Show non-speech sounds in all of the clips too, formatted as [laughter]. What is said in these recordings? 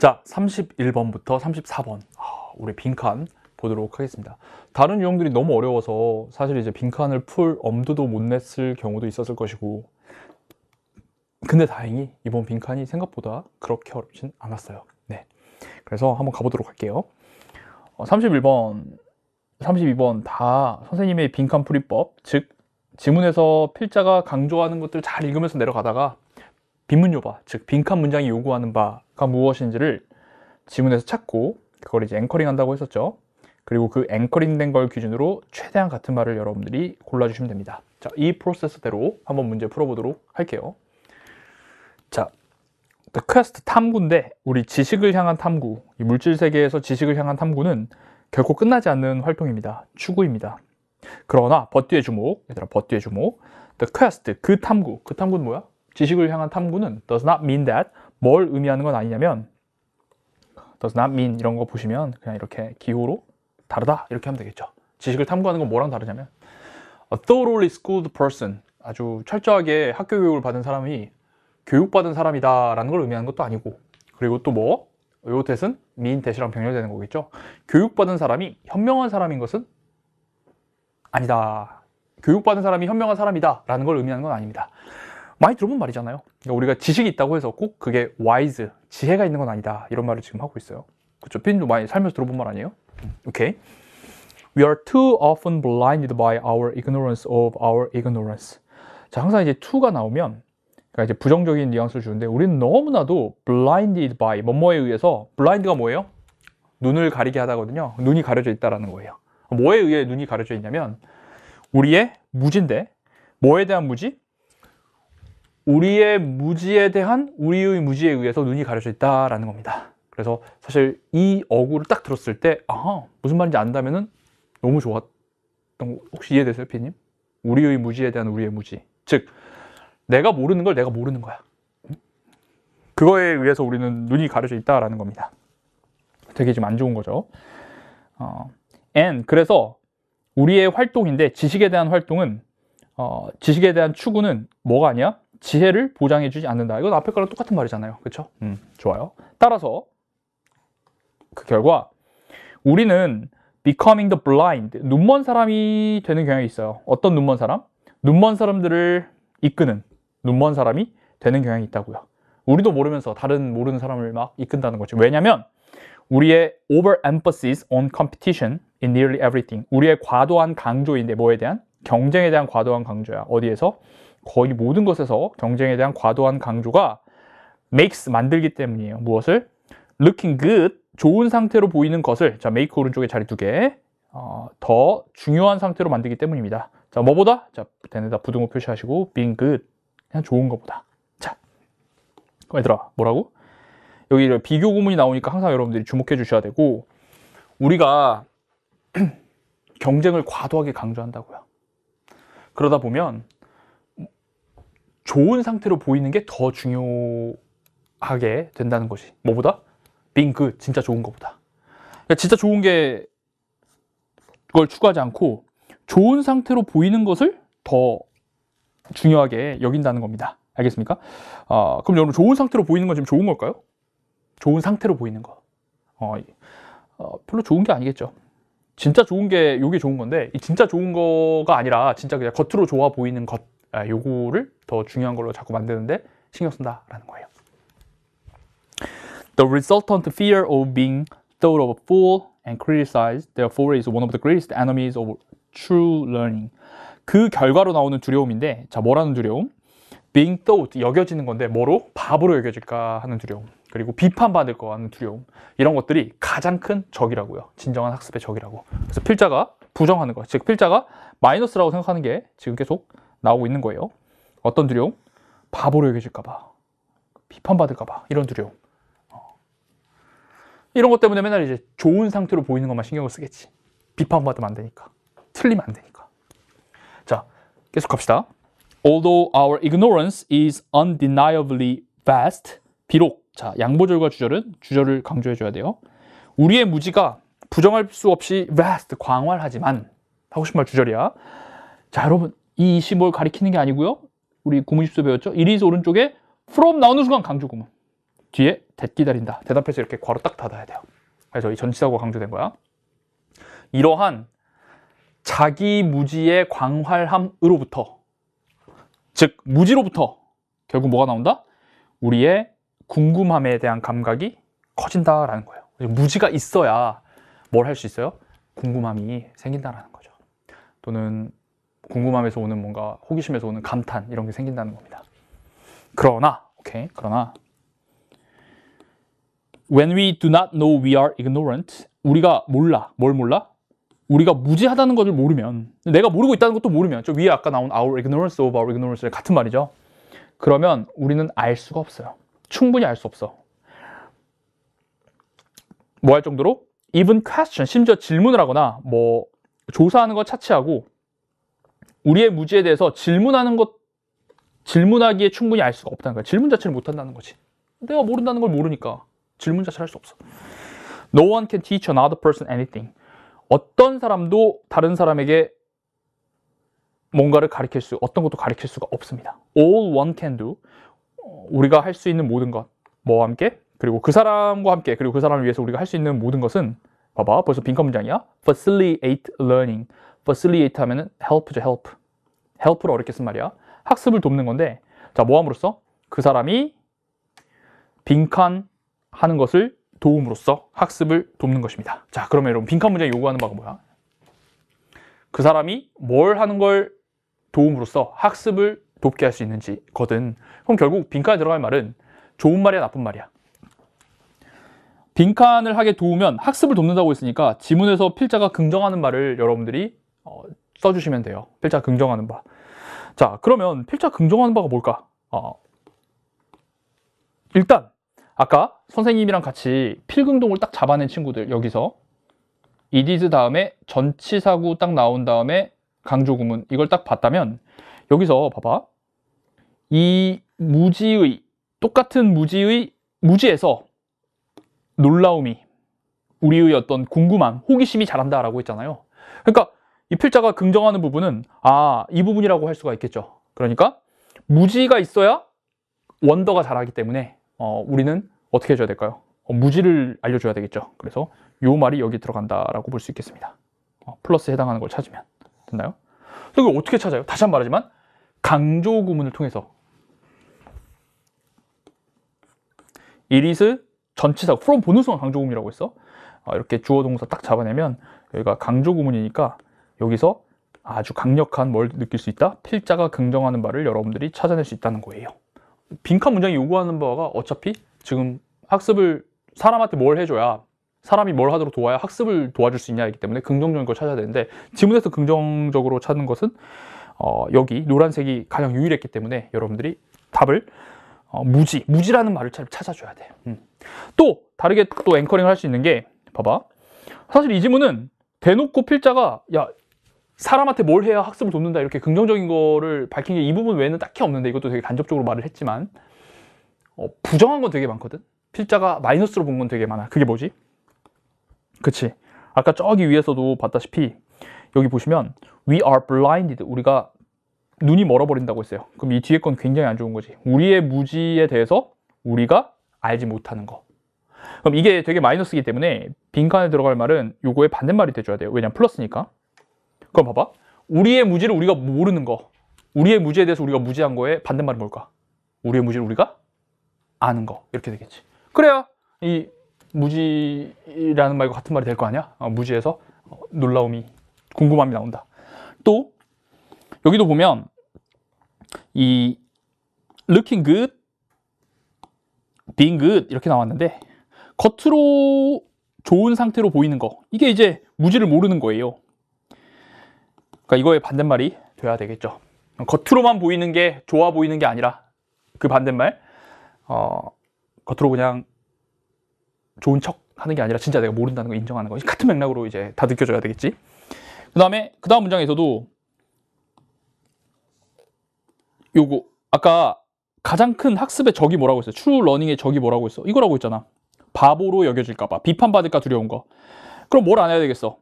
자 31번부터 34번 아, 우리 빈칸 보도록 하겠습니다 다른 유형들이 너무 어려워서 사실 이제 빈칸을 풀 엄두도 못 냈을 경우도 있었을 것이고 근데 다행히 이번 빈칸이 생각보다 그렇게 어렵진 않았어요 네, 그래서 한번 가보도록 할게요 어, 31번, 32번 다 선생님의 빈칸 풀이법 즉 지문에서 필자가 강조하는 것들 잘 읽으면서 내려가다가 빈문요바, 즉 빈칸 문장이 요구하는 바가 무엇인지를 지문에서 찾고 그걸 이제 앵커링한다고 했었죠. 그리고 그 앵커링된 걸 기준으로 최대한 같은 말을 여러분들이 골라주시면 됩니다. 자, 이 프로세스대로 한번 문제 풀어보도록 할게요. 자, The Quest 탐구인데 우리 지식을 향한 탐구, 이 물질 세계에서 지식을 향한 탐구는 결코 끝나지 않는 활동입니다. 추구입니다. 그러나 버띠의 주목, 얘들아 버띠의 주목, The Quest, 그 탐구, 그 탐구는 뭐야? 지식을 향한 탐구는 does not mean that 뭘 의미하는 건 아니냐면 does not mean 이런 거 보시면 그냥 이렇게 기호로 다르다 이렇게 하면 되겠죠. 지식을 탐구하는 건 뭐랑 다르냐면 a thoroughly schooled person 아주 철저하게 학교 교육을 받은 사람이 교육받은 사람이다 라는 걸 의미하는 것도 아니고 그리고 또 뭐? 요 뜻은 mean t h 랑 병렬되는 거겠죠. 교육받은 사람이 현명한 사람인 것은 아니다. 교육받은 사람이 현명한 사람이다 라는 걸 의미하는 건 아닙니다. 많이 들어본 말이잖아요 그러니까 우리가 지식이 있다고 해서 꼭 그게 wise, 지혜가 있는 건 아니다 이런 말을 지금 하고 있어요 그렇죠? 피도 많이 살면서 들어본 말 아니에요? 오케이 We are too often blinded by our ignorance of our ignorance 자 항상 이제 to가 나오면 그러니까 이제 부정적인 뉘앙스를 주는데 우리는 너무나도 blinded by 뭐뭐에 의해서 blind가 뭐예요? 눈을 가리게 하다거든요 눈이 가려져 있다라는 거예요 뭐에 의해 눈이 가려져 있냐면 우리의 무지인데 뭐에 대한 무지? 우리의 무지에 대한 우리의 무지에 의해서 눈이 가려져 있다라는 겁니다. 그래서 사실 이 어구를 딱 들었을 때 아, 무슨 말인지 안다면 너무 좋았던 거 혹시 이해되세요, 피님? 우리의 무지에 대한 우리의 무지. 즉 내가 모르는 걸 내가 모르는 거야. 그거에 의해서 우리는 눈이 가려져 있다라는 겁니다. 되게 좀 안 좋은 거죠. 어, and 그래서 우리의 활동인데 지식에 대한 활동은 어, 지식에 대한 추구는 뭐가 아니야? 지혜를 보장해주지 않는다. 이건 앞에 거랑 똑같은 말이잖아요. 그렇죠? 음, 좋아요. 따라서 그 결과 우리는 becoming the blind, 눈먼 사람이 되는 경향이 있어요. 어떤 눈먼 사람? 눈먼 사람들을 이끄는 눈먼 사람이 되는 경향이 있다고요. 우리도 모르면서 다른 모르는 사람을 막 이끈다는 거죠. 왜냐면 우리의 overemphasis on competition in nearly everything. 우리의 과도한 강조인데 뭐에 대한? 경쟁에 대한 과도한 강조야. 어디에서? 거의 모든 것에서 경쟁에 대한 과도한 강조가 makes 만들기 때문이에요. 무엇을? looking good 좋은 상태로 보이는 것을 자 make 오른쪽에 자리 두개더 어, 중요한 상태로 만들기 때문입니다. 자 뭐보다? 자 대내다 부등호 표시하시고 being good 그냥 좋은 것보다 자 얘들아 뭐라고? 여기 비교 구문이 나오니까 항상 여러분들이 주목해 주셔야 되고 우리가 [clears throat] 경쟁을 과도하게 강조한다고요. 그러다 보면 좋은 상태로 보이는 게 더 중요하게 된다는 거지. 뭐보다? b 크 진짜 좋은 거보다. 그러니까 진짜 좋은 게 그걸 추구하지 않고 좋은 상태로 보이는 것을 더 중요하게 여긴다는 겁니다. 알겠습니까? 어, 그럼 여러분 좋은 상태로 보이는 건 지금 좋은 걸까요? 좋은 상태로 보이는 거. 어, 어, 별로 좋은 게 아니겠죠. 진짜 좋은 게 이게 좋은 건데 이 진짜 좋은 거가 아니라 진짜 그냥 겉으로 좋아 보이는 것 아, 요거를 더 중요한 걸로 자꾸 만드는데 신경 쓴다라는 거예요. The resultant fear of being thought of a fool and criticized, therefore, is one of the greatest enemies of true learning. 그 결과로 나오는 두려움인데, 자, 뭐라는 두려움? being thought, 여겨지는 건데, 뭐로? 바보로 여겨질까 하는 두려움. 그리고 비판받을 거 하는 두려움. 이런 것들이 가장 큰 적이라고요. 진정한 학습의 적이라고. 그래서 필자가 부정하는 거. 즉, 필자가 마이너스라고 생각하는 게 지금 계속 나오고 있는 거예요. 어떤 두려움? 바보로 여겨질까봐, 비판받을까봐 이런 두려움. 어. 이런 것 때문에 맨날 이제 좋은 상태로 보이는 것만 신경을 쓰겠지. 비판받으면 안 되니까, 틀리면 안 되니까. 자, 계속 갑시다. Although our ignorance is undeniably vast, 비록 자 양보절과 주절은 주절을 강조해 줘야 돼요. 우리의 무지가 부정할 수 없이 vast 광활하지만 하고 싶은 말 주절이야. 자 여러분 이이5뭘 가리키는 게 아니고요. 우리 고무집수 배웠죠? 1위에서 오른쪽에 from 나오는 순간 강조 구문. 뒤에 댓 기다린다. 대답해서 이렇게 괄호 딱 닫아야 돼요. 그래서 이 전치사고 강조된 거야. 이러한 자기 무지의 광활함으로부터 즉 무지로부터 결국 뭐가 나온다? 우리의 궁금함에 대한 감각이 커진다라는 거예요. 무지가 있어야 뭘 할 수 있어요? 궁금함이 생긴다라는 거죠. 또는 궁금함에서 오는 뭔가 호기심에서 오는 감탄 이런 게 생긴다는 겁니다. 그러나, 오케이, 그러나 When we do not know we are ignorant 우리가 몰라, 뭘 몰라? 우리가 무지하다는 것을 모르면 내가 모르고 있다는 것도 모르면 저 위에 아까 나온 our ignorance of our ignorance 같은 말이죠. 그러면 우리는 알 수가 없어요. 충분히 알 수 없어. 뭐 할 정도로 even question 심지어 질문을 하거나 뭐 조사하는 걸 차치하고 우리의 무지에 대해서 질문하는 것, 질문하기에 충분히 알 수가 없다는 거야. 질문 자체를 못한다는 거지. 내가 모른다는 걸 모르니까 질문 자체를 할 수 없어. No one can teach another person anything. 어떤 사람도 다른 사람에게 뭔가를 가리킬 수, 어떤 것도 가리킬 수가 없습니다. All one can do. 우리가 할 수 있는 모든 것, 뭐와 함께? 그리고 그 사람과 함께, 그리고 그 사람을 위해서 우리가 할 수 있는 모든 것은 봐봐, 벌써 빈 컴장이야. Facilitate learning. facilitate 하면은 help죠, help. help를 어렵게 쓴 말이야. 학습을 돕는 건데, 자, 뭐 함으로써? 그 사람이 빈칸 하는 것을 도움으로써 학습을 돕는 것입니다. 자, 그러면 여러분, 빈칸 문제 요구하는 바가 뭐야? 그 사람이 뭘 하는 걸 도움으로써 학습을 돕게 할 수 있는지 거든 그럼 결국 빈칸에 들어갈 말은 좋은 말이야 나쁜 말이야 빈칸을 하게 도우면 학습을 돕는다고 했으니까 지문에서 필자가 긍정하는 말을 여러분들이 어, 써주시면 돼요. 필자 긍정하는 바. 자, 그러면 필자 긍정하는 바가 뭘까? 어, 일단 아까 선생님이랑 같이 필긍동을 딱 잡아낸 친구들 여기서 이디즈 다음에 전치사구 딱 나온 다음에 강조구문 이걸 딱 봤다면 여기서 봐봐 이 무지의 똑같은 무지의 무지에서 놀라움이 우리의 어떤 궁금함 호기심이 자란다라고 했잖아요 그러니까 이 필자가 긍정하는 부분은 아, 이 부분이라고 할 수가 있겠죠. 그러니까 무지가 있어야 원더가 자라기 때문에 어, 우리는 어떻게 해줘야 될까요? 어, 무지를 알려줘야 되겠죠. 그래서 요 말이 여기 들어간다라고 볼 수 있겠습니다. 어, 플러스 에 해당하는 걸 찾으면 됐나요? 그리 어떻게 찾아요? 다시 한 번 말하지만 강조 구문을 통해서 이리스 전치사 from 보누스만 강조 구문이라고 했어. 어, 이렇게 주어 동사 딱 잡아내면 여기가 강조 구문이니까 여기서 아주 강력한 뭘 느낄 수 있다? 필자가 긍정하는 바를 여러분들이 찾아낼 수 있다는 거예요. 빈칸 문장이 요구하는 바가 어차피 지금 학습을 사람한테 뭘 해줘야 사람이 뭘 하도록 도와야 학습을 도와줄 수 있냐이기 때문에 긍정적인 걸 찾아야 되는데 지문에서 긍정적으로 찾는 것은 어, 여기 노란색이 가장 유일했기 때문에 여러분들이 답을 어, 무지, 무지라는 말을 찾아줘야 돼. 음. 또 다르게 또 앵커링을 할 수 있는 게 봐봐. 사실 이 지문은 대놓고 필자가 야 사람한테 뭘 해야 학습을 돕는다 이렇게 긍정적인 거를 밝힌 게 이 부분 외에는 딱히 없는데 이것도 되게 간접적으로 말을 했지만 어, 부정한 건 되게 많거든 필자가 마이너스로 본 건 되게 많아 그게 뭐지? 그치 아까 저기 위에서도 봤다시피 여기 보시면 we are blinded 우리가 눈이 멀어버린다고 했어요 그럼 이 뒤에 건 굉장히 안 좋은 거지 우리의 무지에 대해서 우리가 알지 못하는 거 그럼 이게 되게 마이너스이기 때문에 빈칸에 들어갈 말은 요거의 반대말이 돼줘야 돼요 왜냐면 플러스니까 그럼 봐봐. 우리의 무지를 우리가 모르는 거. 우리의 무지에 대해서 우리가 무지한 거에 반대말은 뭘까? 우리의 무지를 우리가 아는 거. 이렇게 되겠지. 그래야 이 무지라는 말과 같은 말이 될 거 아니야? 어, 무지에서 어, 놀라움이, 궁금함이 나온다. 또 여기도 보면 이 looking good, being good 이렇게 나왔는데 겉으로 좋은 상태로 보이는 거 이게 이제 무지를 모르는 거예요 그러니까 이거의 반대말이 돼야 되겠죠. 겉으로만 보이는 게 좋아 보이는 게 아니라 그 반대말 어, 겉으로 그냥 좋은 척 하는 게 아니라 진짜 내가 모른다는 걸 인정하는 거 같은 맥락으로 이제 다 느껴져야 되겠지. 그 다음에 그 다음 문장에서도 요거 아까 가장 큰 학습의 적이 뭐라고 했어추 러닝의 적이 뭐라고 했어? 이거라고 했잖아. 바보로 여겨질까봐 비판받을까 두려운 거. 그럼 뭘 안 해야 되겠어?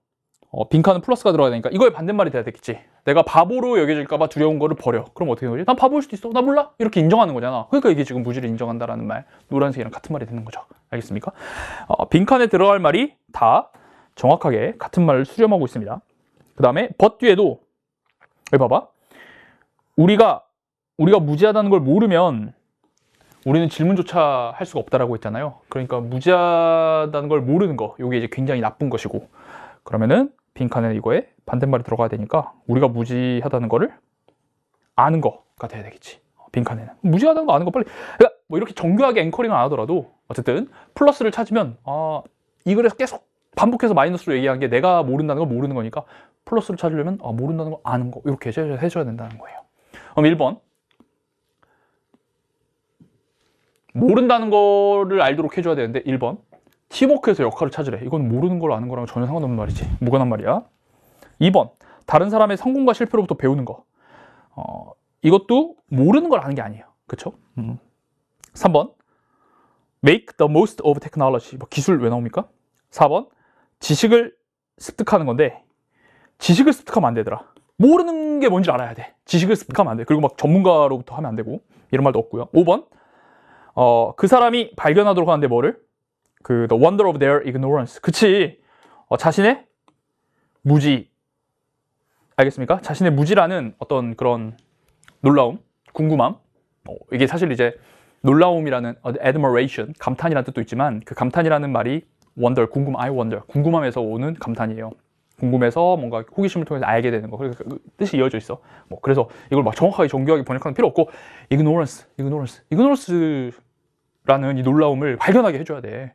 어, 빈칸은 플러스가 들어가야 되니까 이거에 반대말이 돼야 되겠지 내가 바보로 여겨질까봐 두려운 거를 버려 그럼 어떻게 되지? 난 바보일 수도 있어 나 몰라 이렇게 인정하는 거잖아 그러니까 이게 지금 무지를 인정한다라는 말 노란색이랑 같은 말이 되는 거죠 알겠습니까? 어, 빈칸에 들어갈 말이 다 정확하게 같은 말을 수렴하고 있습니다 그 다음에 벗 뒤에도 여기 봐봐 우리가 우리가 무지하다는 걸 모르면 우리는 질문조차 할 수가 없다라고 했잖아요 그러니까 무지하다는 걸 모르는 거 이게 이제 굉장히 나쁜 것이고 그러면은 빈칸에 이거에 반대말이 들어가야 되니까 우리가 무지하다는 거를 아는 거가 돼야 되겠지 어, 빈칸에는 무지하다는 거 아는 거 빨리 그러니까 뭐 이렇게 정교하게 앵커링을 안 하더라도 어쨌든 플러스를 찾으면 아, 이 글에서 계속 반복해서 마이너스로 얘기한 게 내가 모른다는 건 모르는 거니까 플러스를 찾으려면 아, 모른다는 거 아는 거 이렇게 해줘야 된다는 거예요 그럼 1번 모른다는 거를 알도록 해줘야 되는데 1번 팀워크에서 역할을 찾으래. 이건 모르는 걸 아는 거랑 전혀 상관없는 말이지. 무관한 말이야. 2번. 다른 사람의 성공과 실패로부터 배우는 거. 어, 이것도 모르는 걸 아는 게 아니에요. 그쵸? 음. 3번. make the most of technology. 뭐 기술 왜 나옵니까? 4번. 지식을 습득하는 건데 지식을 습득하면 안 되더라. 모르는 게 뭔지 알아야 돼. 지식을 습득하면 안 돼. 그리고 막 전문가로부터 하면 안 되고 이런 말도 없고요. 5번. 어, 그 사람이 발견하도록 하는데 뭐를? 그 the wonder of their ignorance. 그치? 어, 자신의 무지. 알겠습니까? 자신의 무지라는 어떤 그런 놀라움, 궁금함. 어, 이게 사실 이제 놀라움이라는 어, admiration, 감탄이라는 뜻도 있지만 그 감탄이라는 말이 wonder, 궁금, I wonder, 궁금함에서 오는 감탄이에요. 궁금해서 뭔가 호기심을 통해서 알게 되는 거. 그러니까 그 뜻이 이어져 있어. 뭐 그래서 이걸 막 정확하게 정교하게 번역하는 필요 없고 ignorance, ignorance, ignorance라는 이 놀라움을 발견하게 해줘야 돼.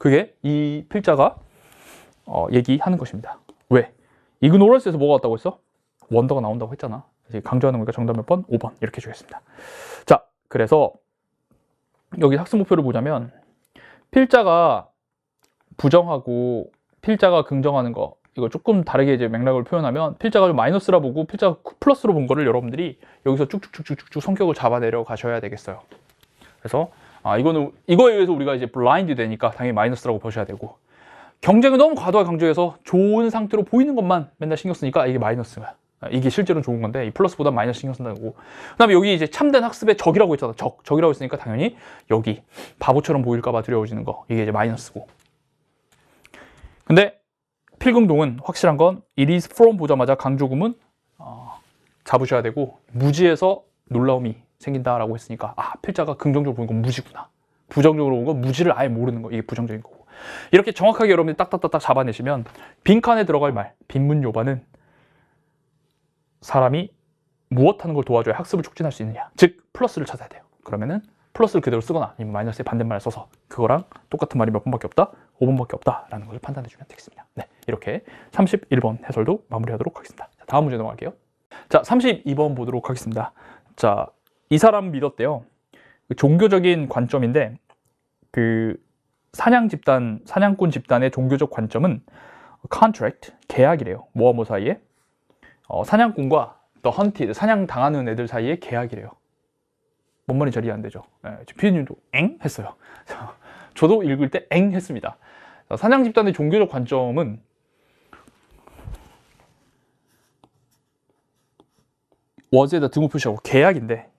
그게 이 필자가 어, 얘기하는 것입니다. 왜? 이그노런스에서 뭐가 왔다고 했어? 원더가 나온다고 했잖아. 강조하는 거니까 정답 몇 번? 5번 이렇게 주겠습니다. 자, 그래서 여기 학습 목표를 보자면 필자가 부정하고 필자가 긍정하는 거 이거 조금 다르게 이제 맥락을 표현하면 필자가 좀 마이너스라 보고 필자가 플러스로 본 거를 여러분들이 여기서 쭉쭉쭉쭉쭉 성격을 잡아내려 가셔야 되겠어요. 그래서 아, 이거는 이거에 의해서 우리가 이제 블라인드 되니까 당연히 마이너스라고 보셔야 되고 경쟁을 너무 과도하게 강조해서 좋은 상태로 보이는 것만 맨날 신경 쓰니까 이게 마이너스가 아, 이게 실제로는 좋은 건데 이 플러스보다 마이너스 신경 쓴다고그 다음에 여기 이제 참된 학습의 적이라고 했잖아 적, 적이라고 했으니까 당연히 여기 바보처럼 보일까 봐 두려워지는 거 이게 이제 마이너스고 근데 필금동은 확실한 건 it is from 보자마자 강조금은 어, 잡으셔야 되고 무지에서 놀라움이 생긴다라고 했으니까 아 필자가 긍정적으로 보는 건 무지구나. 부정적으로 보는 건 무지를 아예 모르는 거. 이게 부정적인 거고. 이렇게 정확하게 여러분이 딱딱딱딱 잡아내시면 빈칸에 들어갈 말, 빈문 요반은 사람이 무엇하는 걸 도와줘야 학습을 촉진할 수 있느냐. 즉 플러스를 찾아야 돼요. 그러면은 플러스를 그대로 쓰거나 아니면 마이너스의 반대말을 써서 그거랑 똑같은 말이 몇 번밖에 없다? 5번밖에 없다라는 것을 판단해 주면 되겠습니다. 네, 이렇게 31번 해설도 마무리하도록 하겠습니다. 다음 문제 넘어갈게요. 자, 32번 보도록 하겠습니다. 자, 이 사람 믿었대요. 그 종교적인 관점인데 그 사냥 집단, 사냥꾼 집단의 종교적 관점은 contract, 계약이래요. 뭐와 뭐 사이에? 어, 사냥꾼과 the h 또 헌티, 사냥 당하는 애들 사이에 계약이래요. 뭔 말인지 저리 안 되죠. 네, 피디님도 엥? 했어요. 저도 읽을 때 엥? 했습니다. 사냥 집단의 종교적 관점은 워즈에다 등호 표시하고 계약인데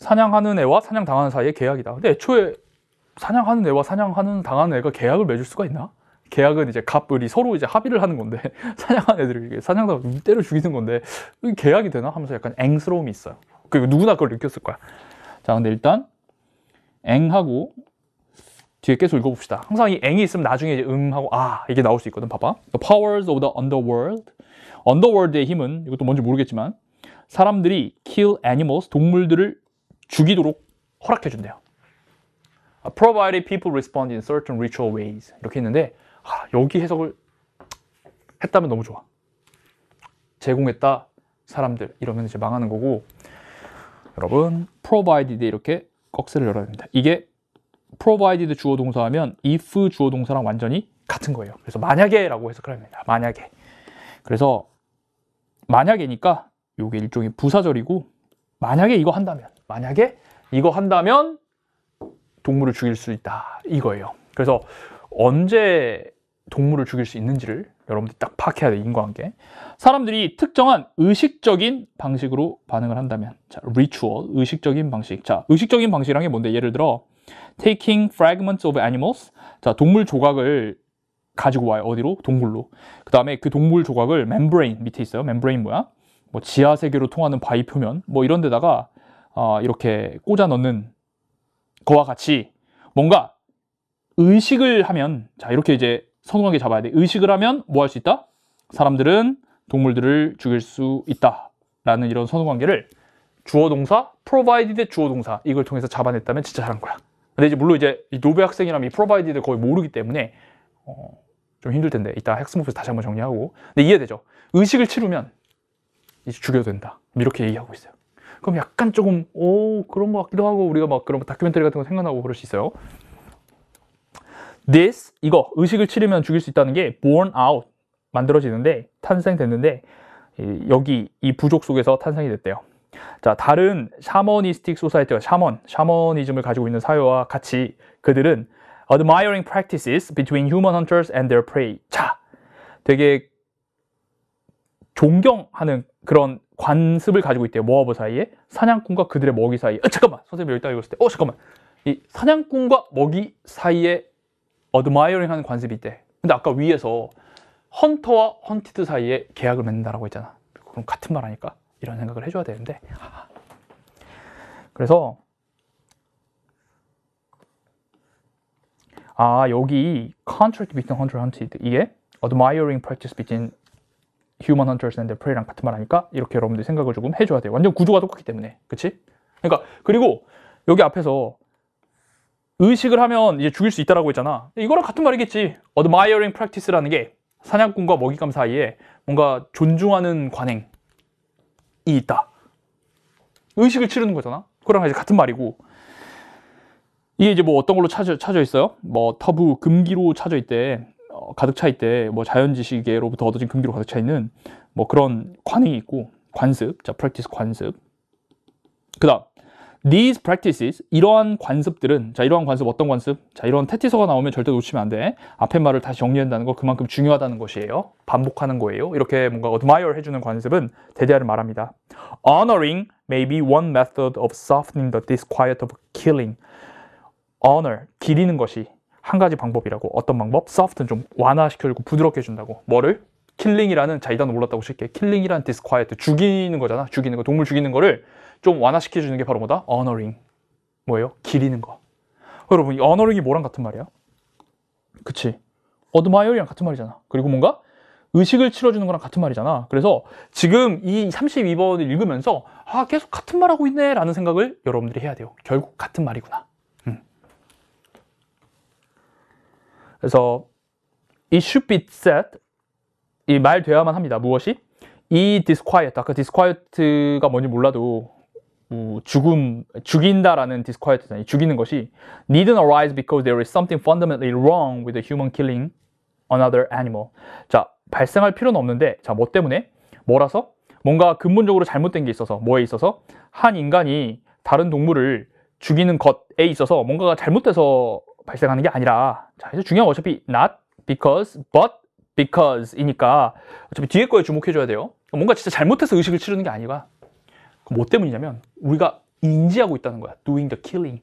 사냥하는 애와 사냥당하는 사이의 계약이다. 근데 애초에 사냥하는 애와 사냥하는 당하는 애가 계약을 맺을 수가 있나? 계약은 이제 갑을이 서로 이제 합의를 하는 건데 [laughs] 사냥하는 애들이 사냥당 하 때려 죽이는 건데 이게 계약이 되나 하면서 약간 앵스러움이 있어요. 그리고 누구나 그걸 느꼈을 거야. 자, 근데 일단 앵하고 뒤에 계속 읽어봅시다. 항상 이 앵이 있으면 나중에 이제 음하고 아 이게 나올 수 있거든. 봐봐. The powers of the underworld. 언더월드의 힘은 이것도 뭔지 모르겠지만 사람들이 kill animals 동물들을 죽이도록 허락해준대요. 아, provided people respond in certain ritual ways 이렇게 했는데 아, 여기 해석을 했다면 너무 좋아. 제공했다 사람들 이러면 이제 망하는 거고 여러분 provided 이렇게 꺽쇠를 열어야 됩니다. 이게 provided 주어 동사하면 if 주어 동사랑 완전히 같은 거예요. 그래서 만약에라고 해석을 합니다. 만약에. 그래서 만약에니까 이게 일종의 부사절이고 만약에 이거 한다면 만약에 이거 한다면 동물을 죽일 수 있다 이거예요 그래서 언제 동물을 죽일 수 있는지를 여러분들이 딱 파악해야 돼요 인과관계 사람들이 특정한 의식적인 방식으로 반응을 한다면 자, ritual, 의식적인 방식 자, 의식적인 방식이란 게 뭔데? 예를 들어 taking fragments of animals 자, 동물 조각을 가지고 와요 어디로? 동굴로 그 다음에 그 동물 조각을 membrane 밑에 있어요 membrane 뭐야? 뭐 지하 세계로 통하는 바위 표면 뭐 이런 데다가 어, 이렇게 꽂아 넣는 거와 같이 뭔가 의식을 하면 자 이렇게 이제 선호하게 잡아야 돼 의식을 하면 뭐 할 수 있다? 사람들은 동물들을 죽일 수 있다 라는 이런 선호관계를 주어동사, provided 주어동사 이걸 통해서 잡아냈다면 진짜 잘한 거야 근데 이제 물론 이제 노베 학생이라면 이 provided를 거의 모르기 때문에 어, 좀 힘들 텐데 이따 핵스목에서 다시 한번 정리하고 근데 이해되죠? 의식을 치르면 이제 죽여도 된다 이렇게 얘기하고 있어요 그럼 약간 조금 오 그런 것 같기도 하고 우리가 막 그런 다큐멘터리 같은 거 생각나고 그럴 수 있어요. This 이거 의식을 치르면 죽일 수 있다는 게 born out 만들어지는데 탄생됐는데 여기 이 부족 속에서 탄생이 됐대요. 자 다른 샤머니스틱 소사이트가 샤먼 샤머니즘을 가지고 있는 사회와 같이 그들은 admiring practices between human hunters and their prey 자 되게 존경하는 그런 관습을 가지고 있대요. 모아버 사이에 사냥꾼과 그들의 먹이 사이에. 어, 잠깐만 선생님 여기다 읽었을 때, 어 잠깐만 이 사냥꾼과 먹이 사이에 어드마이어링하는 관습이 있대. 근데 아까 위에서 헌터와 헌티드 사이에 계약을 맺는다라고 했잖아. 그럼 같은 말하니까 이런 생각을 해줘야 되는데. 그래서 아 여기 contract between hunter hunted 이게 admiring practice between 휴먼 헌터스 앤드 프레이랑 같은 말하니까 이렇게 여러분들이 생각을 조금 해줘야 돼요. 완전 구조가 똑같기 때문에. 그치? 그러니까 그리고 여기 앞에서 의식을 하면 이제 죽일 수 있다라고 했잖아. 이거랑 같은 말이겠지. admiring practice라는 게 사냥꾼과 먹잇감 사이에 뭔가 존중하는 관행이 있다. 의식을 치르는 거잖아. 그거랑 이제 같은 말이고. 이게 이제 뭐 어떤 걸로 찾아, 찾아 있어요? 뭐 터부 금기로 찾아 있대. 어, 가득 차 있대 뭐 자연지식에로부터 얻어진 금기로 가득 차 있는 뭐 그런 관행이 있고 관습 자 practice 관습 그다음 these practices 이러한 관습들은 자 이러한 관습 어떤 관습 자 이런 테티서가 나오면 절대 놓치면 안 돼 앞에 말을 다시 정리한다는 거 그만큼 중요하다는 것이에요 반복하는 거예요 이렇게 뭔가 admire 해주는 관습은 대대하를 말합니다 honoring may be one method of softening the disquiet of killing honor 기리는 것이 한 가지 방법이라고 어떤 방법? 소프트는 좀 완화시켜주고 부드럽게 해준다고 뭐를? 킬링이라는 자일단 올랐다고 칠게 킬링이라는 디스콰이어트 죽이는 거잖아 죽이는 거 동물 죽이는 거를 좀 완화시켜주는 게 바로 뭐다? 어너링 뭐예요? 기리는 거 여러분 이 어너링이 뭐랑 같은 말이야? 그치 어드마이어랑 같은 말이잖아 그리고 뭔가 의식을 치러주는 거랑 같은 말이잖아 그래서 지금 이 32번을 읽으면서 아 계속 같은 말하고 있네 라는 생각을 여러분들이 해야 돼요 결국 같은 말이구나 그래서 it should be said 이말 되어야만 합니다. 무엇이? 이 disquiet 아까 disquiet가 뭔지 몰라도 뭐 죽음 죽인다라는 disquiet잖아요. 죽이는 것이 needn't arise because there is something fundamentally wrong with the human killing another animal. 자 발생할 필요는 없는데 자뭐 때문에 뭐라서 뭔가 근본적으로 잘못된 게 있어서 뭐에 있어서 한 인간이 다른 동물을 죽이는 것에 있어서 뭔가가 잘못돼서 발생하는 게 아니라 자 이제 중요한 어차피 not, because, but, because이니까 어차피 뒤에 거에 주목해줘야 돼요 뭔가 진짜 잘못해서 의식을 치르는 게 아니라 뭐 때문이냐면 우리가 인지하고 있다는 거야 doing the killing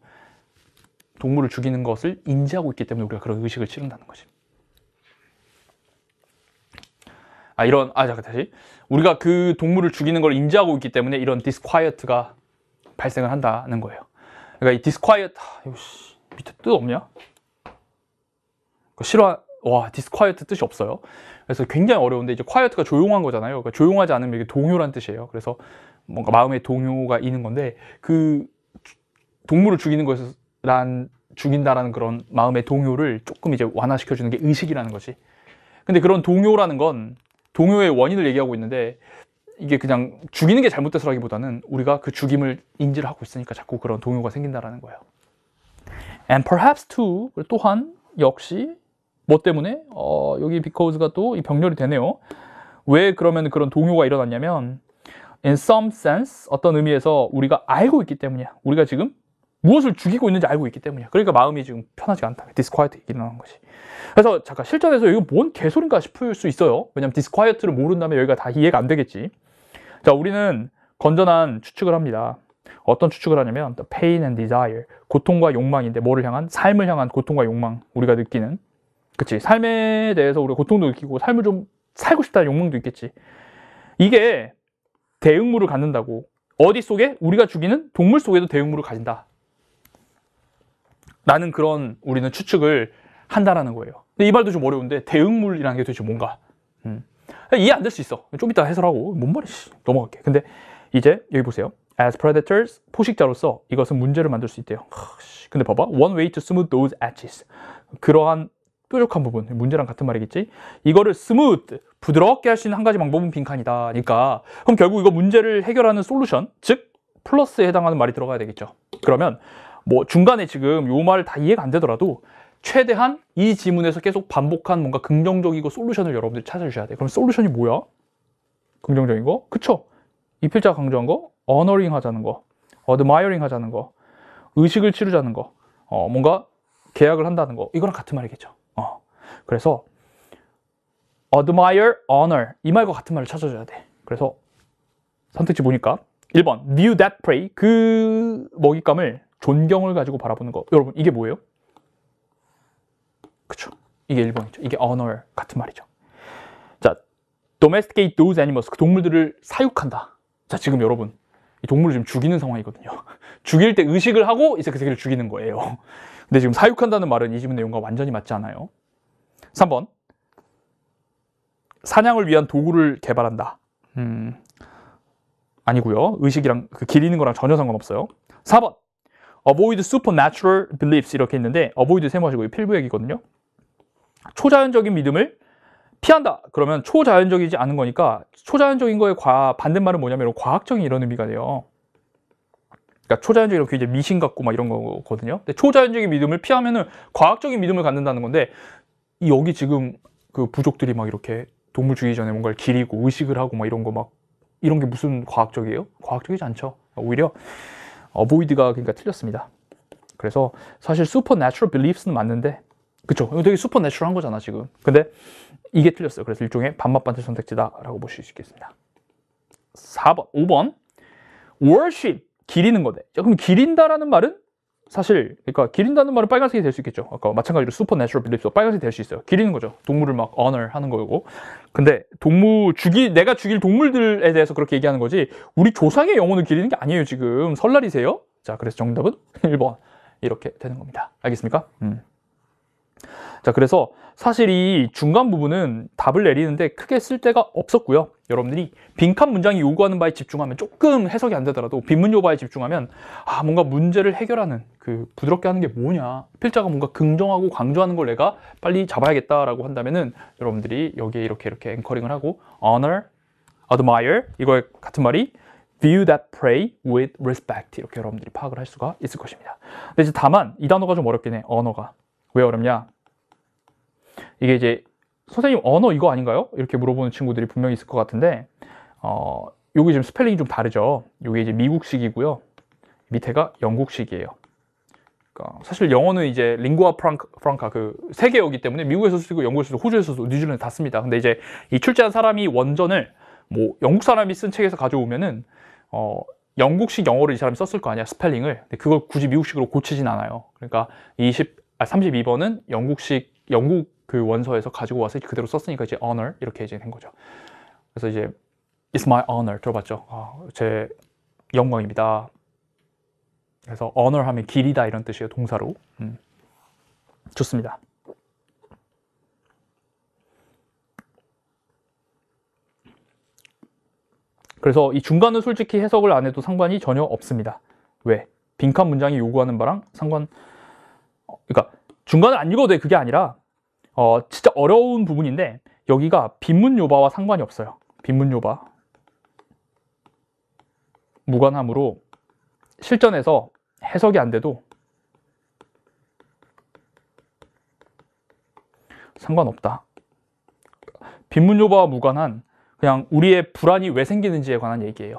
동물을 죽이는 것을 인지하고 있기 때문에 우리가 그런 의식을 치른다는 거지 아 이런 아 잠깐 다시 우리가 그 동물을 죽이는 걸 인지하고 있기 때문에 이런 d i s q u i e t 가 발생을 한다는 거예요 그러니까 이 디스콰이어트 아, 요씨 밑에 뜻 없냐? 싫어 와 디스콰이어트 뜻이 없어요 그래서 굉장히 어려운데 이제 콰이어트가 조용한 거잖아요 그러니까 조용하지 않으면 이게 동요란 뜻이에요 그래서 뭔가 마음의 동요가 있는 건데 그 동물을 죽이는 것란 죽인다라는 그런 마음의 동요를 조금 이제 완화시켜 주는 게 의식이라는 거지 근데 그런 동요라는 건 동요의 원인을 얘기하고 있는데 이게 그냥 죽이는 게 잘못돼서라기보다는 우리가 그 죽임을 인지를 하고 있으니까 자꾸 그런 동요가 생긴다라는 거예요 And perhaps too 또한 역시 뭐 때문에 어, 여기 because가 또이 병렬이 되네요. 왜 그러면 그런 동요가 일어났냐면 in some sense 어떤 의미에서 우리가 알고 있기 때문이야. 우리가 지금 무엇을 죽이고 있는지 알고 있기 때문이야. 그러니까 마음이 지금 편하지 않다. 디스콰이어트 일어나는 거지. 그래서 잠깐 실전에서 이거 뭔 개소린가 싶을 수 있어요. 왜냐면 디스콰이어트를 모른다면 여기가 다 이해가 안 되겠지. 자, 우리는 건전한 추측을 합니다. 어떤 추측을 하냐면 pain and desire 고통과 욕망인데 뭐를 향한 삶을 향한 고통과 욕망 우리가 느끼는 그치 삶에 대해서 우리가 고통도 느끼고 삶을 좀 살고 싶다는 욕망도 있겠지 이게 대응물을 갖는다고 어디 속에 우리가 죽이는 동물 속에도 대응물을 가진다 라는 그런 우리는 추측을 한다라는 거예요 근데 이 말도 좀 어려운데 대응물이라는 게 도대체 뭔가 음. 이해 안 될 수 있어 좀 이따 해설하고 뭔 말이지 넘어갈게 근데 이제 여기 보세요 as predators 포식자로서 이것은 문제를 만들 수 있대요. 근데 봐봐. One way to smooth those edges. 그러한 뾰족한 부분, 문제랑 같은 말이겠지? 이거를 스무드, 부드럽게 할 수 있는 한 가지 방법은 빈칸이다. 그러니까 그럼 결국 이거 문제를 해결하는 솔루션, 즉 플러스에 해당하는 말이 들어가야 되겠죠. 그러면 뭐 중간에 지금 요 말 다 이해가 안 되더라도 최대한 이 지문에서 계속 반복한 뭔가 긍정적이고 솔루션을 여러분들이 찾아주셔야 돼요. 그럼 솔루션이 뭐야? 긍정적인 거? 그쵸? 이 필자가 강조한 거? 어너링 하자는 거, 어드마이어링 하자는 거, 의식을 치르자는 거, 어, 뭔가 계약을 한다는 거, 이거랑 같은 말이겠죠. 어. 그래서 admire, honor 이 말과 같은 말을 찾아줘야 돼. 그래서 선택지 보니까 1번 view that prey 그 먹잇감을 존경을 가지고 바라보는 거. 여러분 이게 뭐예요? 그쵸? 이게 1번이죠. 이게 honor 같은 말이죠. 자, domesticate those animals 그 동물들을 사육한다. 자, 지금 여러분 이 동물을 지금 죽이는 상황이거든요. [laughs] 죽일 때 의식을 하고 이제 그 새끼를 죽이는 거예요. 근데 지금 사육한다는 말은 이질문 내용과 완전히 맞지 않아요. 3번. 사냥을 위한 도구를 개발한다. 음, 아니고요. 의식이랑 그 기리는 거랑 전혀 상관없어요. 4번. avoid supernatural beliefs 이렇게 있는데 avoid 세모하시고 필부 얘기거든요. 초자연적인 믿음을 피한다 그러면 초자연적이지 않은 거니까 초자연적인 거에 과, 반대말은 뭐냐면 과학적인 이런 의미가 돼요 그러니까 초자연적인 게 이제 미신 같고 막 이런 거거든요 근데 초자연적인 믿음을 피하면은 과학적인 믿음을 갖는다는 건데 여기 지금 그 부족들이 막 이렇게 동물주의 전에 뭔가를 기리고 의식을 하고 막 이런 거 막 이런 게 무슨 과학적이에요? 과학적이지 않죠 오히려 어보이드가 그러니까 틀렸습니다 그래서 사실 슈퍼 내추럴 빌리프스는 맞는데 그쵸 되게 슈퍼 내추럴한 거잖아 지금 근데 이게 틀렸어요. 그래서 일종의 반맛반대 선택지다라고 보실 수 있겠습니다. 4번, 5번 worship, 기리는 거대. 자, 그럼 기린다라는 말은 사실 그러니까 기린다는 말은 빨간색이 될 수 있겠죠. 아까 마찬가지로 슈퍼내추럴 빌립스 빨간색이 될 수 있어요. 기리는 거죠. 동물을 막 honor 하는 거고. 근데 동물 죽이 내가 죽일 동물들에 대해서 그렇게 얘기하는 거지. 우리 조상의 영혼을 기리는 게 아니에요, 지금. 설날이세요? 자, 그래서 정답은 1번. 이렇게 되는 겁니다. 알겠습니까? 음. 자, 그래서 사실 이 중간 부분은 답을 내리는데 크게 쓸 데가 없었고요 여러분들이 빈칸 문장이 요구하는 바에 집중하면 조금 해석이 안 되더라도 빈문요 바에 집중하면 아 뭔가 문제를 해결하는 그 부드럽게 하는 게 뭐냐 필자가 뭔가 긍정하고 강조하는 걸 내가 빨리 잡아야겠다라고 한다면은 여러분들이 여기에 이렇게 이렇게 앵커링을 하고 honor, admire 이거의 같은 말이 view that prey with respect 이렇게 여러분들이 파악을 할 수가 있을 것입니다. 근데 이제 다만 이 단어가 좀 어렵긴 해 언어가 왜 어렵냐 이게 이제 선생님 언어 이거 아닌가요? 이렇게 물어보는 친구들이 분명히 있을 것 같은데 어, 여기 지금 스펠링이 좀 다르죠. 이게 이제 미국식이고요. 밑에가 영국식이에요. 그니까 사실 영어는 이제 링구아 프랑크 프랑카 그 세계어이기 때문에 미국에서 쓰고 영국에서 쓰 호주에서 쓰 뉴질랜드 다 씁니다. 근데 이제 이 출제한 사람이 원전을 뭐 영국 사람이 쓴 책에서 가져오면은 어, 영국식 영어를 이 사람이 썼을 거 아니야 스펠링을 근데 그걸 굳이 미국식으로 고치진 않아요 그러니까 20, 아, 32번은 영국식 영국 그 원서에서 가지고 와서 그대로 썼으니까 이제 honor 이렇게 이제 된 거죠. 그래서 이제 it's my honor 들어봤죠. 아, 제 영광입니다. 그래서 honor 하면 길이다 이런 뜻이에요 동사로. 음. 좋습니다. 그래서 이 중간은 솔직히 해석을 안 해도 상관이 전혀 없습니다. 왜? 빈칸 문장이 요구하는 바랑 상관 어, 그러니까 중간을 안 읽어도 돼 그게 아니라 어, 진짜 어려운 부분인데 여기가 빈문 요바와 상관이 없어요. 빈문 요바 무관함으로 실전에서 해석이 안 돼도 상관없다. 빈문 요바와 무관한 그냥 우리의 불안이 왜 생기는지에 관한 얘기예요.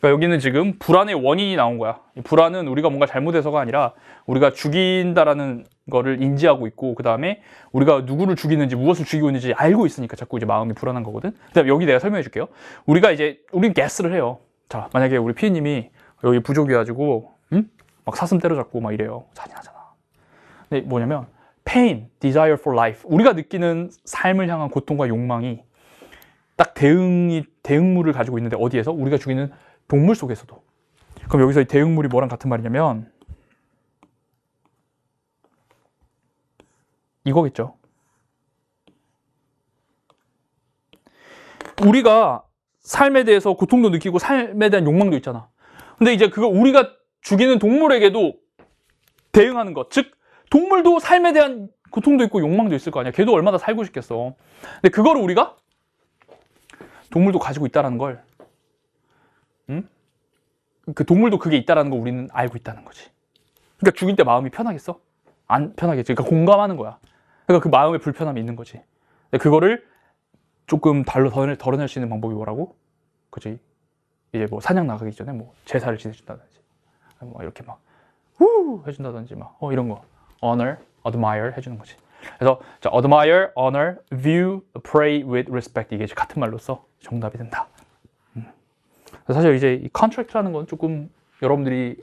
그러니까 여기는 지금 불안의 원인이 나온 거야. 불안은 우리가 뭔가 잘못해서가 아니라 우리가 죽인다라는 거를 인지하고 있고 그 다음에 우리가 누구를 죽이는지 무엇을 죽이고 있는지 알고 있으니까 자꾸 이제 마음이 불안한 거거든. 그다음 여기 내가 설명해 줄게요. 우리가 이제 우린 게스를 해요. 자 만약에 우리 피해님이 여기 부족이가지고 음? 막 사슴 때려잡고 막 이래요. 잔인하잖아. 근데 뭐냐면 pain, desire for life 우리가 느끼는 삶을 향한 고통과 욕망이 딱 대응이 대응물을 가지고 있는데 어디에서 우리가 죽이는 동물 속에서도. 그럼 여기서 이 대응물이 뭐랑 같은 말이냐면 이거겠죠. 우리가 삶에 대해서 고통도 느끼고 삶에 대한 욕망도 있잖아. 근데 이제 그거 우리가 죽이는 동물에게도 대응하는 것. 즉, 동물도 삶에 대한 고통도 있고 욕망도 있을 거 아니야. 걔도 얼마나 살고 싶겠어. 근데 그걸 우리가 동물도 가지고 있다는 라걸 응? 그 동물도 그게 있다라는 거 우리는 알고 있다는 거지. 그러니까 죽일 때 마음이 편하겠어? 안 편하겠지. 그러니까 공감하는 거야. 그러니까 그 마음의 불편함이 있는 거지. 그거를 조금 달로 덜어낼 수 있는 방법이 뭐라고? 그지? 이제 뭐 사냥 나가기 전에 뭐 제사를 지내준다든지, 뭐 이렇게 막, 후! 해준다든지 막, 어, 이런 거. honor, admire 해주는 거지. 그래서 자, admire, honor, view, pray with respect 이게 같은 말로써 정답이 된다. 사실 이제 이 컨트랙트라는 건 조금 여러분들이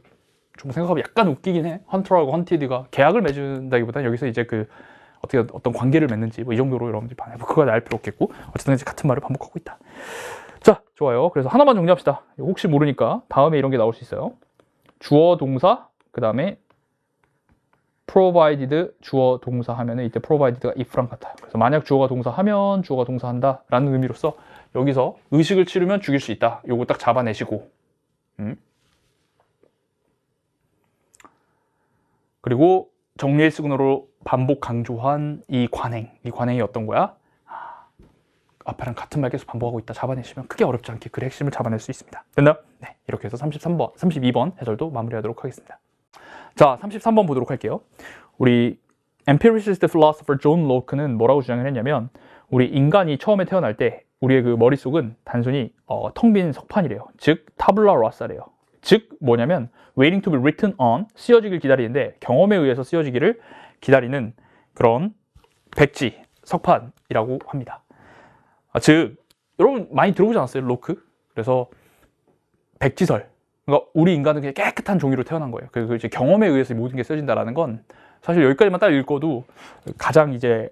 좀 생각하면 약간 웃기긴 해. 헌터하고 헌티드가 계약을 맺는다기보다 는 여기서 이제 그 어떻게 어떤 관계를 맺는지 뭐 이 정도로 여러분들이 반해. 뭐 그거 알 필요 없겠고 어쨌든 이제 같은 말을 반복하고 있다. 자, 좋아요. 그래서 하나만 정리합시다. 혹시 모르니까 다음에 이런 게 나올 수 있어요. 주어 동사 그다음에 provided 주어 동사 하면은 이때 provided가 if랑 같아요. 그래서 만약 주어가 동사하면 주어가 동사한다라는 의미로서 여기서 의식을 치르면 죽일 수 있다. 요거 딱 잡아내시고 음. 그리고 정리의 수근으로 반복 강조한 이 관행 이 관행이 어떤 거야? 아, 앞에랑 같은 말 계속 반복하고 있다 잡아내시면 크게 어렵지 않게 글의 핵심을 잡아낼 수 있습니다. 됐다 네, 이렇게 해서 33번, 32번 해설도 마무리하도록 하겠습니다. 자, 33번 보도록 할게요. 우리 empiricist philosopher 존 로크는 뭐라고 주장을 했냐면 우리 인간이 처음에 태어날 때 우리의 그 머릿속은 단순히 어, 텅 빈 석판이래요. 즉 타블라 라사래요. 즉 뭐냐면 waiting to be written on 쓰여지길 기다리는데 경험에 의해서 쓰여지기를 기다리는 그런 백지 석판이라고 합니다. 아, 즉 여러분 많이 들어보지 않았어요? 로크? 그래서 백지설. 그러니까 우리 인간은 그냥 깨끗한 종이로 태어난 거예요. 그래서 이제 경험에 의해서 모든 게 쓰여진다라는 건 사실 여기까지만 딱 읽어도 가장 이제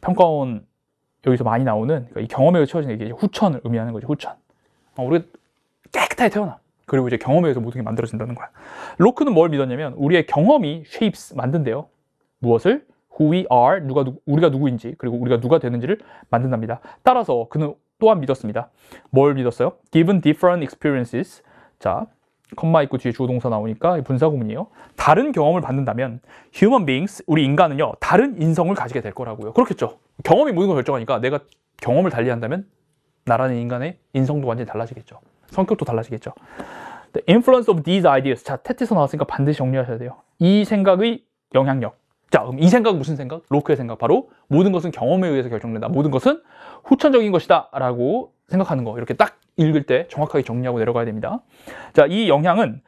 평가원 여기서 많이 나오는 그러니까 이 경험에서 채워지는 게 후천을 의미하는 거죠. 후천. 어, 우리가 깨끗하게 태어나. 그리고 이제 경험에 의해서 모든 게 만들어진다는 거야. 로크는 뭘 믿었냐면 우리의 경험이 shapes 만든대요. 무엇을? who we are, 누가 누, 우리가 누구인지, 그리고 우리가 누가 되는지를 만든답니다. 따라서 그는 또한 믿었습니다. 뭘 믿었어요? given different experiences. 자, 컴마 있고 뒤에 주어동사 나오니까 분사구문이에요. 다른 경험을 받는다면 human beings, 우리 인간은요, 다른 인성을 가지게 될 거라고요. 그렇겠죠? 경험이 모든 걸 결정하니까 내가 경험을 달리한다면 나라는 인간의 인성도 완전히 달라지겠죠. 성격도 달라지겠죠. The influence of these ideas. 자, 테티에서 나왔으니까 반드시 정리하셔야 돼요. 이 생각의 영향력. 자, 그럼 이 생각은 무슨 생각? 로크의 생각. 바로 모든 것은 경험에 의해서 결정된다. 모든 것은 후천적인 것이다. 라고 생각하는 거. 이렇게 딱 읽을 때 정확하게 정리하고 내려가야 됩니다. 자, 이 영향은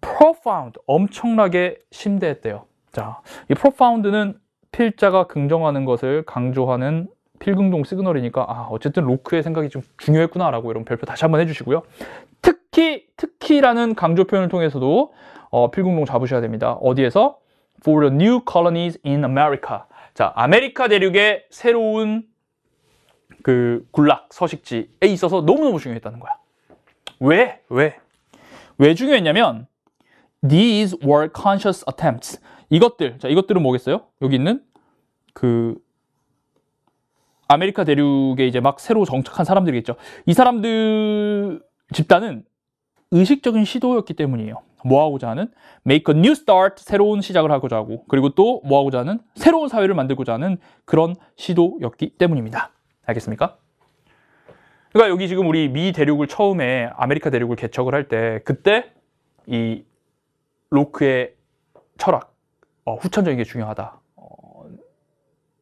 profound, 엄청나게 심대했대요. 자, 이 profound는 필자가 긍정하는 것을 강조하는 필긍동 시그널이니까 아 어쨌든 로크의 생각이 좀 중요했구나라고 이런 별표 다시 한번 해주시고요. 특히 특히라는 강조 표현을 통해서도 어, 필긍동 잡으셔야 됩니다. 어디에서? For the new colonies in America. 자, 아메리카 대륙의 새로운 그 군락 서식지에 있어서 너무너무 중요했다는 거야. 왜? 왜? 왜 중요했냐면 These were conscious attempts. 이것들, 자 이것들은 뭐겠어요? 여기 있는 그 아메리카 대륙에 이제 막 새로 정착한 사람들이겠죠. 이 사람들 집단은 의식적인 시도였기 때문이에요. 뭐 하고자 하는? Make a new start, 새로운 시작을 하고자 하고 그리고 또 뭐 하고자 하는? 새로운 사회를 만들고자 하는 그런 시도였기 때문입니다. 알겠습니까? 그러니까 여기 지금 우리 미 대륙을 처음에 아메리카 대륙을 개척을 할 때 그때 이 로크의 철학 어, 후천적인 게 중요하다. 어,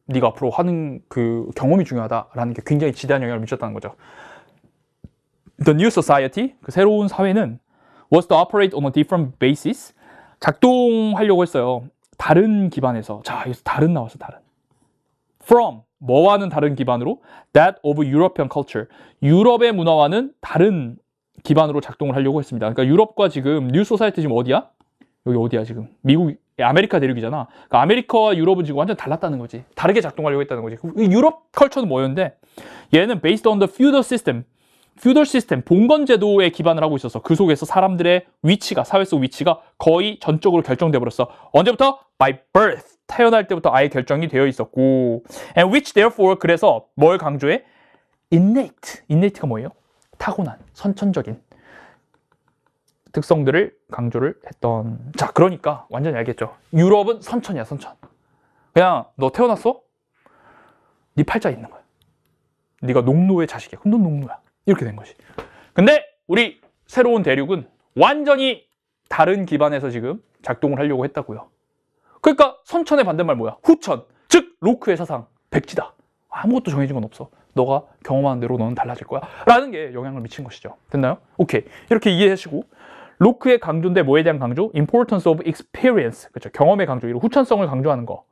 네가 앞으로 하는 그 경험이 중요하다라는 게 굉장히 지대한 영향을 미쳤다는 거죠. The new society, 그 새로운 사회는 was to operate on a different basis. 작동하려고 했어요. 다른 기반에서. 자, 여기서 다른 나와서 다른. From, 뭐와는 다른 기반으로 that of European culture. 유럽의 문화와는 다른 기반으로 작동을 하려고 했습니다. 그러니까 유럽과 지금 뉴 소사이티 지금 어디야? 여기 어디야 지금? 미국, 아메리카 대륙이잖아. 그러니까 아메리카와 유럽은 지금 완전 달랐다는 거지. 다르게 작동하려고 했다는 거지. 그, 유럽 컬처는 뭐였는데 얘는 based on the feudal system. feudal system, 봉건 제도에 기반을 하고 있어서 그 속에서 사람들의 위치가, 사회 속 위치가 거의 전적으로 결정돼 버렸어. 언제부터? by birth. 태어날 때부터 아예 결정이 되어 있었고 and which therefore 그래서 뭘 강조해? innate. innate가 뭐예요? 타고난, 선천적인. 특성들을 강조를 했던 자 그러니까 완전히 알겠죠 유럽은 선천이야 선천 그냥 너 태어났어? 네 팔자 있는 거야 네가 농노의 자식이야 그럼 넌 농노야 이렇게 된 거지 근데 우리 새로운 대륙은 완전히 다른 기반에서 지금 작동을 하려고 했다고요 그러니까 선천의 반대말 뭐야? 후천 즉 로크의 사상 백지다 아무것도 정해진 건 없어 너가 경험하는 대로 너는 달라질 거야 라는 게 영향을 미친 것이죠 됐나요? 오케이 이렇게 이해하시고 로크의 강조인데 뭐에 대한 강조? Importance of experience. 그렇죠. 경험의 강조. 이런 후천성을 강조하는 거.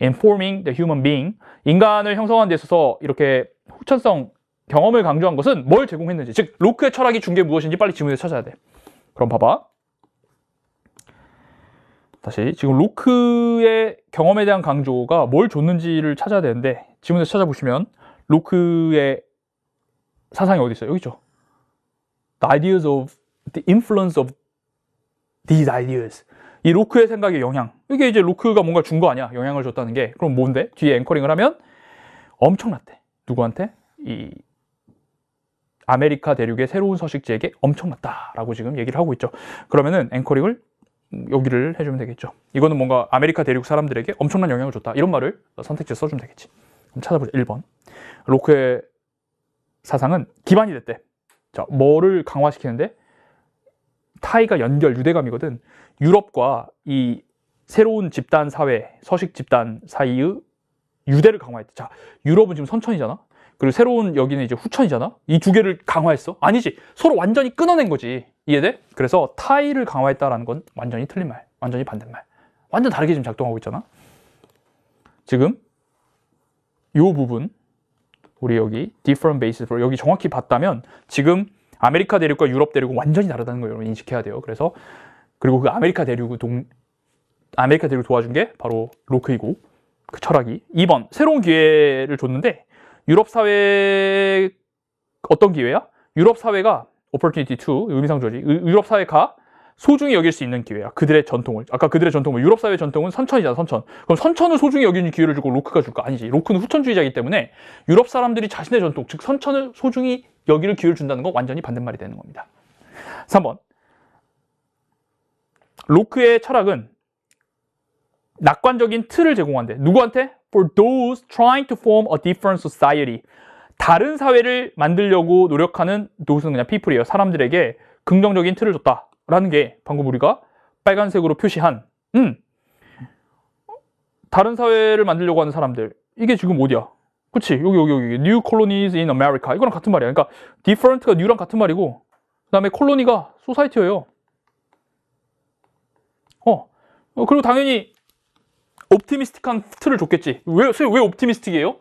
Informing the human being. 인간을 형성하는 데 있어서 이렇게 후천성, 경험을 강조한 것은 뭘 제공했는지. 즉, 로크의 철학이 준 게 무엇인지 빨리 질문에서 찾아야 돼. 그럼 봐봐. 다시. 지금 로크의 경험에 대한 강조가 뭘 줬는지를 찾아야 되는데, 질문에서 찾아보시면, 로크의 사상이 어디 있어요? 여기 있죠. The ideas of the influence of these ideas. 이 로크의 생각의 영향. 이게 이제 로크가 뭔가 준 거 아니야. 영향을 줬다는 게. 그럼 뭔데? 뒤에 앵커링을 하면 엄청났대. 누구한테? 이 아메리카 대륙의 새로운 서식지에게 엄청났다라고 지금 얘기를 하고 있죠. 그러면은 앵커링을 여기를 해주면 되겠죠. 이거는 뭔가 아메리카 대륙 사람들에게 엄청난 영향을 줬다. 이런 말을 선택지에 써주면 되겠지. 그럼 찾아보죠 1번. 로크의 사상은 기반이 됐대. 자, 뭐를 강화시키는데? 타이가 연결 유대감이거든. 유럽과 이 새로운 집단 사회, 서식 집단 사이의 유대를 강화했대. 자, 유럽은 지금 선천이잖아. 그리고 새로운 여기는 이제 후천이잖아. 이 두 개를 강화했어? 아니지. 서로 완전히 끊어낸 거지. 이해돼? 그래서 타이를 강화했다라는 건 완전히 틀린 말. 완전히 반대말. 완전 다르게 지금 작동하고 있잖아. 지금 요 부분 우리 여기 different basis 여기 정확히 봤다면 지금 아메리카 대륙과 유럽 대륙은 완전히 다르다는 걸 여러분 인식해야 돼요. 그래서 그리고 그 아메리카 대륙 을동 아메리카 대륙 을 도와준 게 바로 로크이고 그 철학이 2번 새로운 기회를 줬는데 유럽 사회 어떤 기회야? 유럽 사회가 opportunity to 의미상조지 유럽 사회가 소중히 여길 수 있는 기회야. 그들의 전통을. 아까 그들의 전통을 유럽 사회 전통은 선천이잖아, 선천. 그럼 선천을 소중히 여기는 기회를 주고 로크가 줄까? 아니지. 로크는 후천주의자이기 때문에 유럽 사람들이 자신의 전통, 즉 선천을 소중히 여기를 기회를 준다는 건 완전히 반대말이 되는 겁니다. 3번 로크의 철학은 낙관적인 틀을 제공한대. 누구한테? For those trying to form a different society. 다른 사회를 만들려고 노력하는 노스는 그냥 people이에요. 사람들에게 긍정적인 틀을 줬다라는 게 방금 우리가 빨간색으로 표시한 음, 다른 사회를 만들려고 하는 사람들 이게 지금 어디야? 그치 여기 여기 여기 New Colonies in America 이거랑 같은 말이야 그러니까 Different가 New랑 같은 말이고 그 다음에 콜로니가 소사이티예요 어 그리고 당연히 옵티미스틱한 틀을 줬겠지 왜, 왜 옵티미스틱이에요?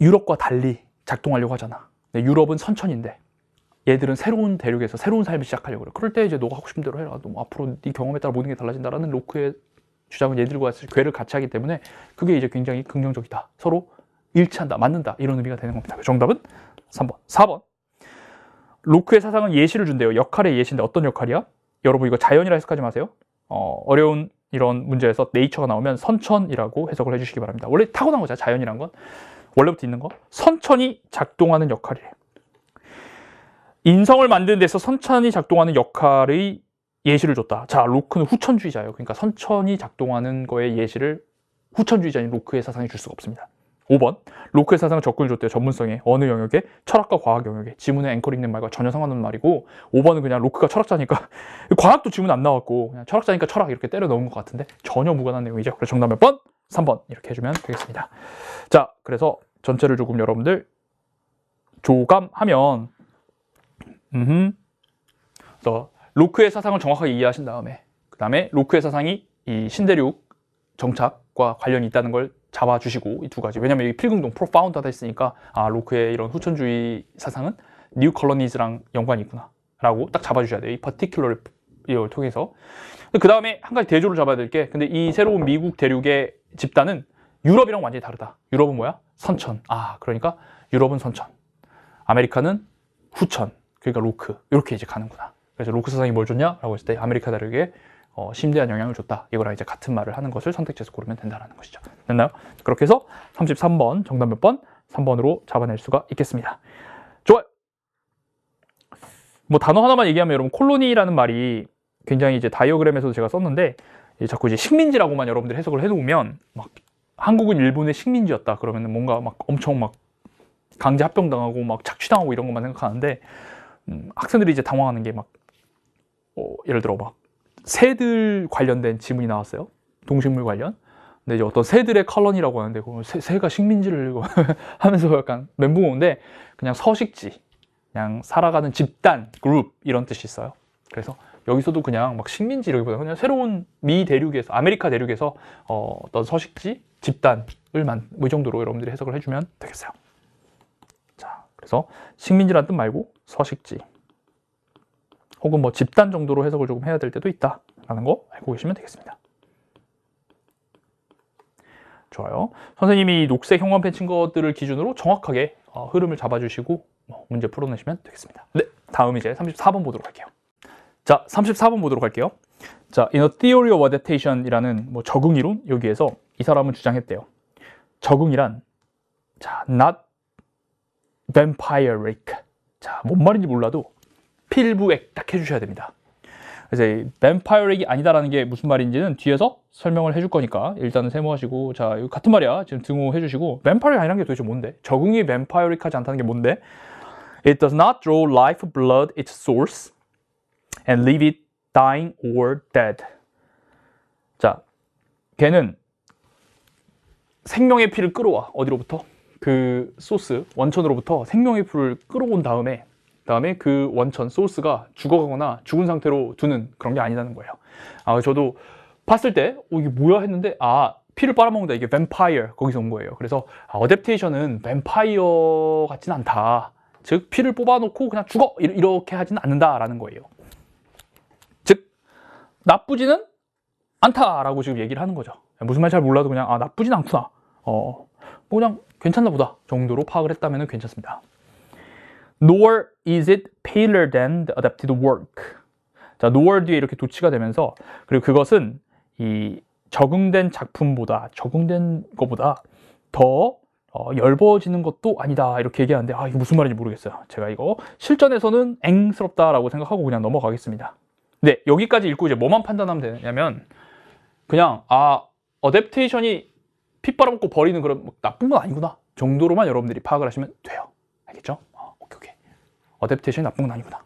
유럽과 달리 작동하려고 하잖아 네, 유럽은 선천인데 얘들은 새로운 대륙에서 새로운 삶을 시작하려고 그래. 그럴 때 이제 너가 하고 싶은 대로 해라. 너뭐 앞으로 네 경험에 따라 모든 게 달라진다라는 로크의 주장은 얘들과 같이 괴를 같이 하기 때문에 그게 이제 굉장히 긍정적이다. 서로 일치한다, 맞는다 이런 의미가 되는 겁니다. 정답은 3번. 4번. 로크의 사상은 예시를 준대요. 역할의 예시인데 어떤 역할이야? 여러분 이거 자연이라 해석하지 마세요. 어, 어려운 이런 문제에서 네이처가 나오면 선천이라고 해석을 해주시기 바랍니다. 원래 타고난 거죠. 자연이란 건. 원래부터 있는 거. 선천이 작동하는 역할이에요. 인성을 만드는 데서 선천이 작동하는 역할의 예시를 줬다. 자, 로크는 후천주의자예요. 그러니까 선천이 작동하는 거에 예시를 후천주의자인 로크의 사상이 줄 수가 없습니다. 5번, 로크의 사상은 접근을 줬대요. 전문성에, 어느 영역에, 철학과 과학 영역에. 지문의 앵커링된 말과 전혀 상관없는 말이고 5번은 그냥 로크가 철학자니까 [laughs] 과학도 지문 안 나왔고 그냥 철학자니까 철학 이렇게 때려 넣은 것 같은데 전혀 무관한 내용이죠. 그래서 정답 몇 번? 3번 이렇게 해주면 되겠습니다. 자, 그래서 전체를 조금 여러분들 조감하면 음흠, 그래서 로크의 사상을 정확하게 이해하신 다음에 그 다음에 로크의 사상이 이 신대륙 정착과 관련이 있다는 걸 잡아주시고 이 두 가지 왜냐면 하 여기 필금동 프로파운드하다 했으니까 아 로크의 이런 후천주의 사상은 뉴 컬러니즈랑 연관이 있구나 라고 딱 잡아주셔야 돼요 이 퍼티큘러를 이걸 통해서 그 다음에 한 가지 대조를 잡아야 될 게 근데 이 새로운 미국 대륙의 집단은 유럽이랑 완전히 다르다 유럽은 뭐야? 선천 아 그러니까 유럽은 선천 아메리카는 후천 그러니까 로크 이렇게 이제 가는구나 그래서 로크 사상이 뭘 줬냐? 라고 했을 때 아메리카 대륙에 어, 심대한 영향을 줬다. 이거랑 이제 같은 말을 하는 것을 선택지에서 고르면 된다는 것이죠. 됐나요? 그렇게 해서 33번 정답 몇 번? 3번으로 잡아낼 수가 있겠습니다. 좋아요. 뭐 단어 하나만 얘기하면 여러분 콜로니라는 말이 굉장히 이제 다이어그램에서도 제가 썼는데 이제 자꾸 이제 식민지라고만 여러분들 해석을 해놓으면 막 한국은 일본의 식민지였다 그러면 뭔가 막 엄청 막 강제 합병당하고 막 착취당하고 이런 것만 생각하는데 음, 학생들이 이제 당황하는 게막 어, 예를 들어 막 새들 관련된 지문이 나왔어요. 동식물 관련. 근데 이제 어떤 새들의 컬런이라고 하는데 새, 새가 식민지를 [laughs] 하면서 약간 멘붕오는데 그냥 서식지, 그냥 살아가는 집단, 그룹 이런 뜻이 있어요. 그래서 여기서도 그냥 막 식민지라기보다 그냥 새로운 미 대륙에서 아메리카 대륙에서 어, 어떤 서식지 집단을 만, 뭐 이 정도로 여러분들이 해석을 해주면 되겠어요. 자, 그래서 식민지란 뜻 말고 서식지, 혹은 뭐 집단 정도로 해석을 조금 해야 될 때도 있다라는 거 알고 계시면 되겠습니다. 좋아요. 선생님이 녹색 형광 펜친 것들을 기준으로 정확하게 어, 흐름을 잡아주시고 뭐 문제 풀어내시면 되겠습니다. 네, 다음 이제 34번 보도록 할게요. 자, 34번 보도록 할게요. 자, In a Theory of Adaptation이라는 뭐 적응 이론 여기에서 이 사람은 주장했대요. 적응이란 자, not vampiric. e 자, 뭔 말인지 몰라도 필부액 딱 해주셔야 됩니다. 그래 뱀파이어액이 아니다라는 게 무슨 말인지는 뒤에서 설명을 해줄 거니까 일단은 세모하시고 자 같은 말이야 지금 등호해주시고 뱀파이어액 아니라는 게 도대체 뭔데? 적응이 뱀파이어릭하지 않다는 게 뭔데? It does not draw life blood its source and leave it dying or dead. 자, 걔는 생명의 피를 끌어와 어디로부터? 그 소스 원천으로부터 생명의 피를 끌어온 다음에 다음에 그 원천 소스가 죽어가거나 죽은 상태로 두는 그런 게 아니라는 거예요. 아, 저도 봤을 때 어, 이게 뭐야 했는데 아 피를 빨아먹는다 이게 뱀파이어 거기서 온 거예요. 그래서 아, 어댑테이션은 뱀파이어 같진 않다. 즉 피를 뽑아놓고 그냥 죽어 이렇게 하지는 않는다라는 거예요. 즉 나쁘지는 않다라고 지금 얘기를 하는 거죠. 무슨 말 잘 몰라도 그냥 아 나쁘진 않구나. 어, 뭐 그냥 괜찮나 보다 정도로 파악을 했다면 괜찮습니다. nor is it paler than the adapted work. 자, nor 뒤에 이렇게 도치가 되면서 그리고 그것은 이 적응된 작품보다 적응된 것보다 더 어, 얇어지는 것도 아니다 이렇게 얘기하는데 아 이게 무슨 말인지 모르겠어요 제가 이거 실전에서는 앵스럽다라고 생각하고 그냥 넘어가겠습니다 네 여기까지 읽고 이제 뭐만 판단하면 되냐면 그냥 아 어댑테이션이 핏바람 먹고 버리는 그런 뭐 나쁜 건 아니구나 정도로만 여러분들이 파악을 하시면 돼요 알겠죠? 어댑테이션이 나쁜 건아닙니다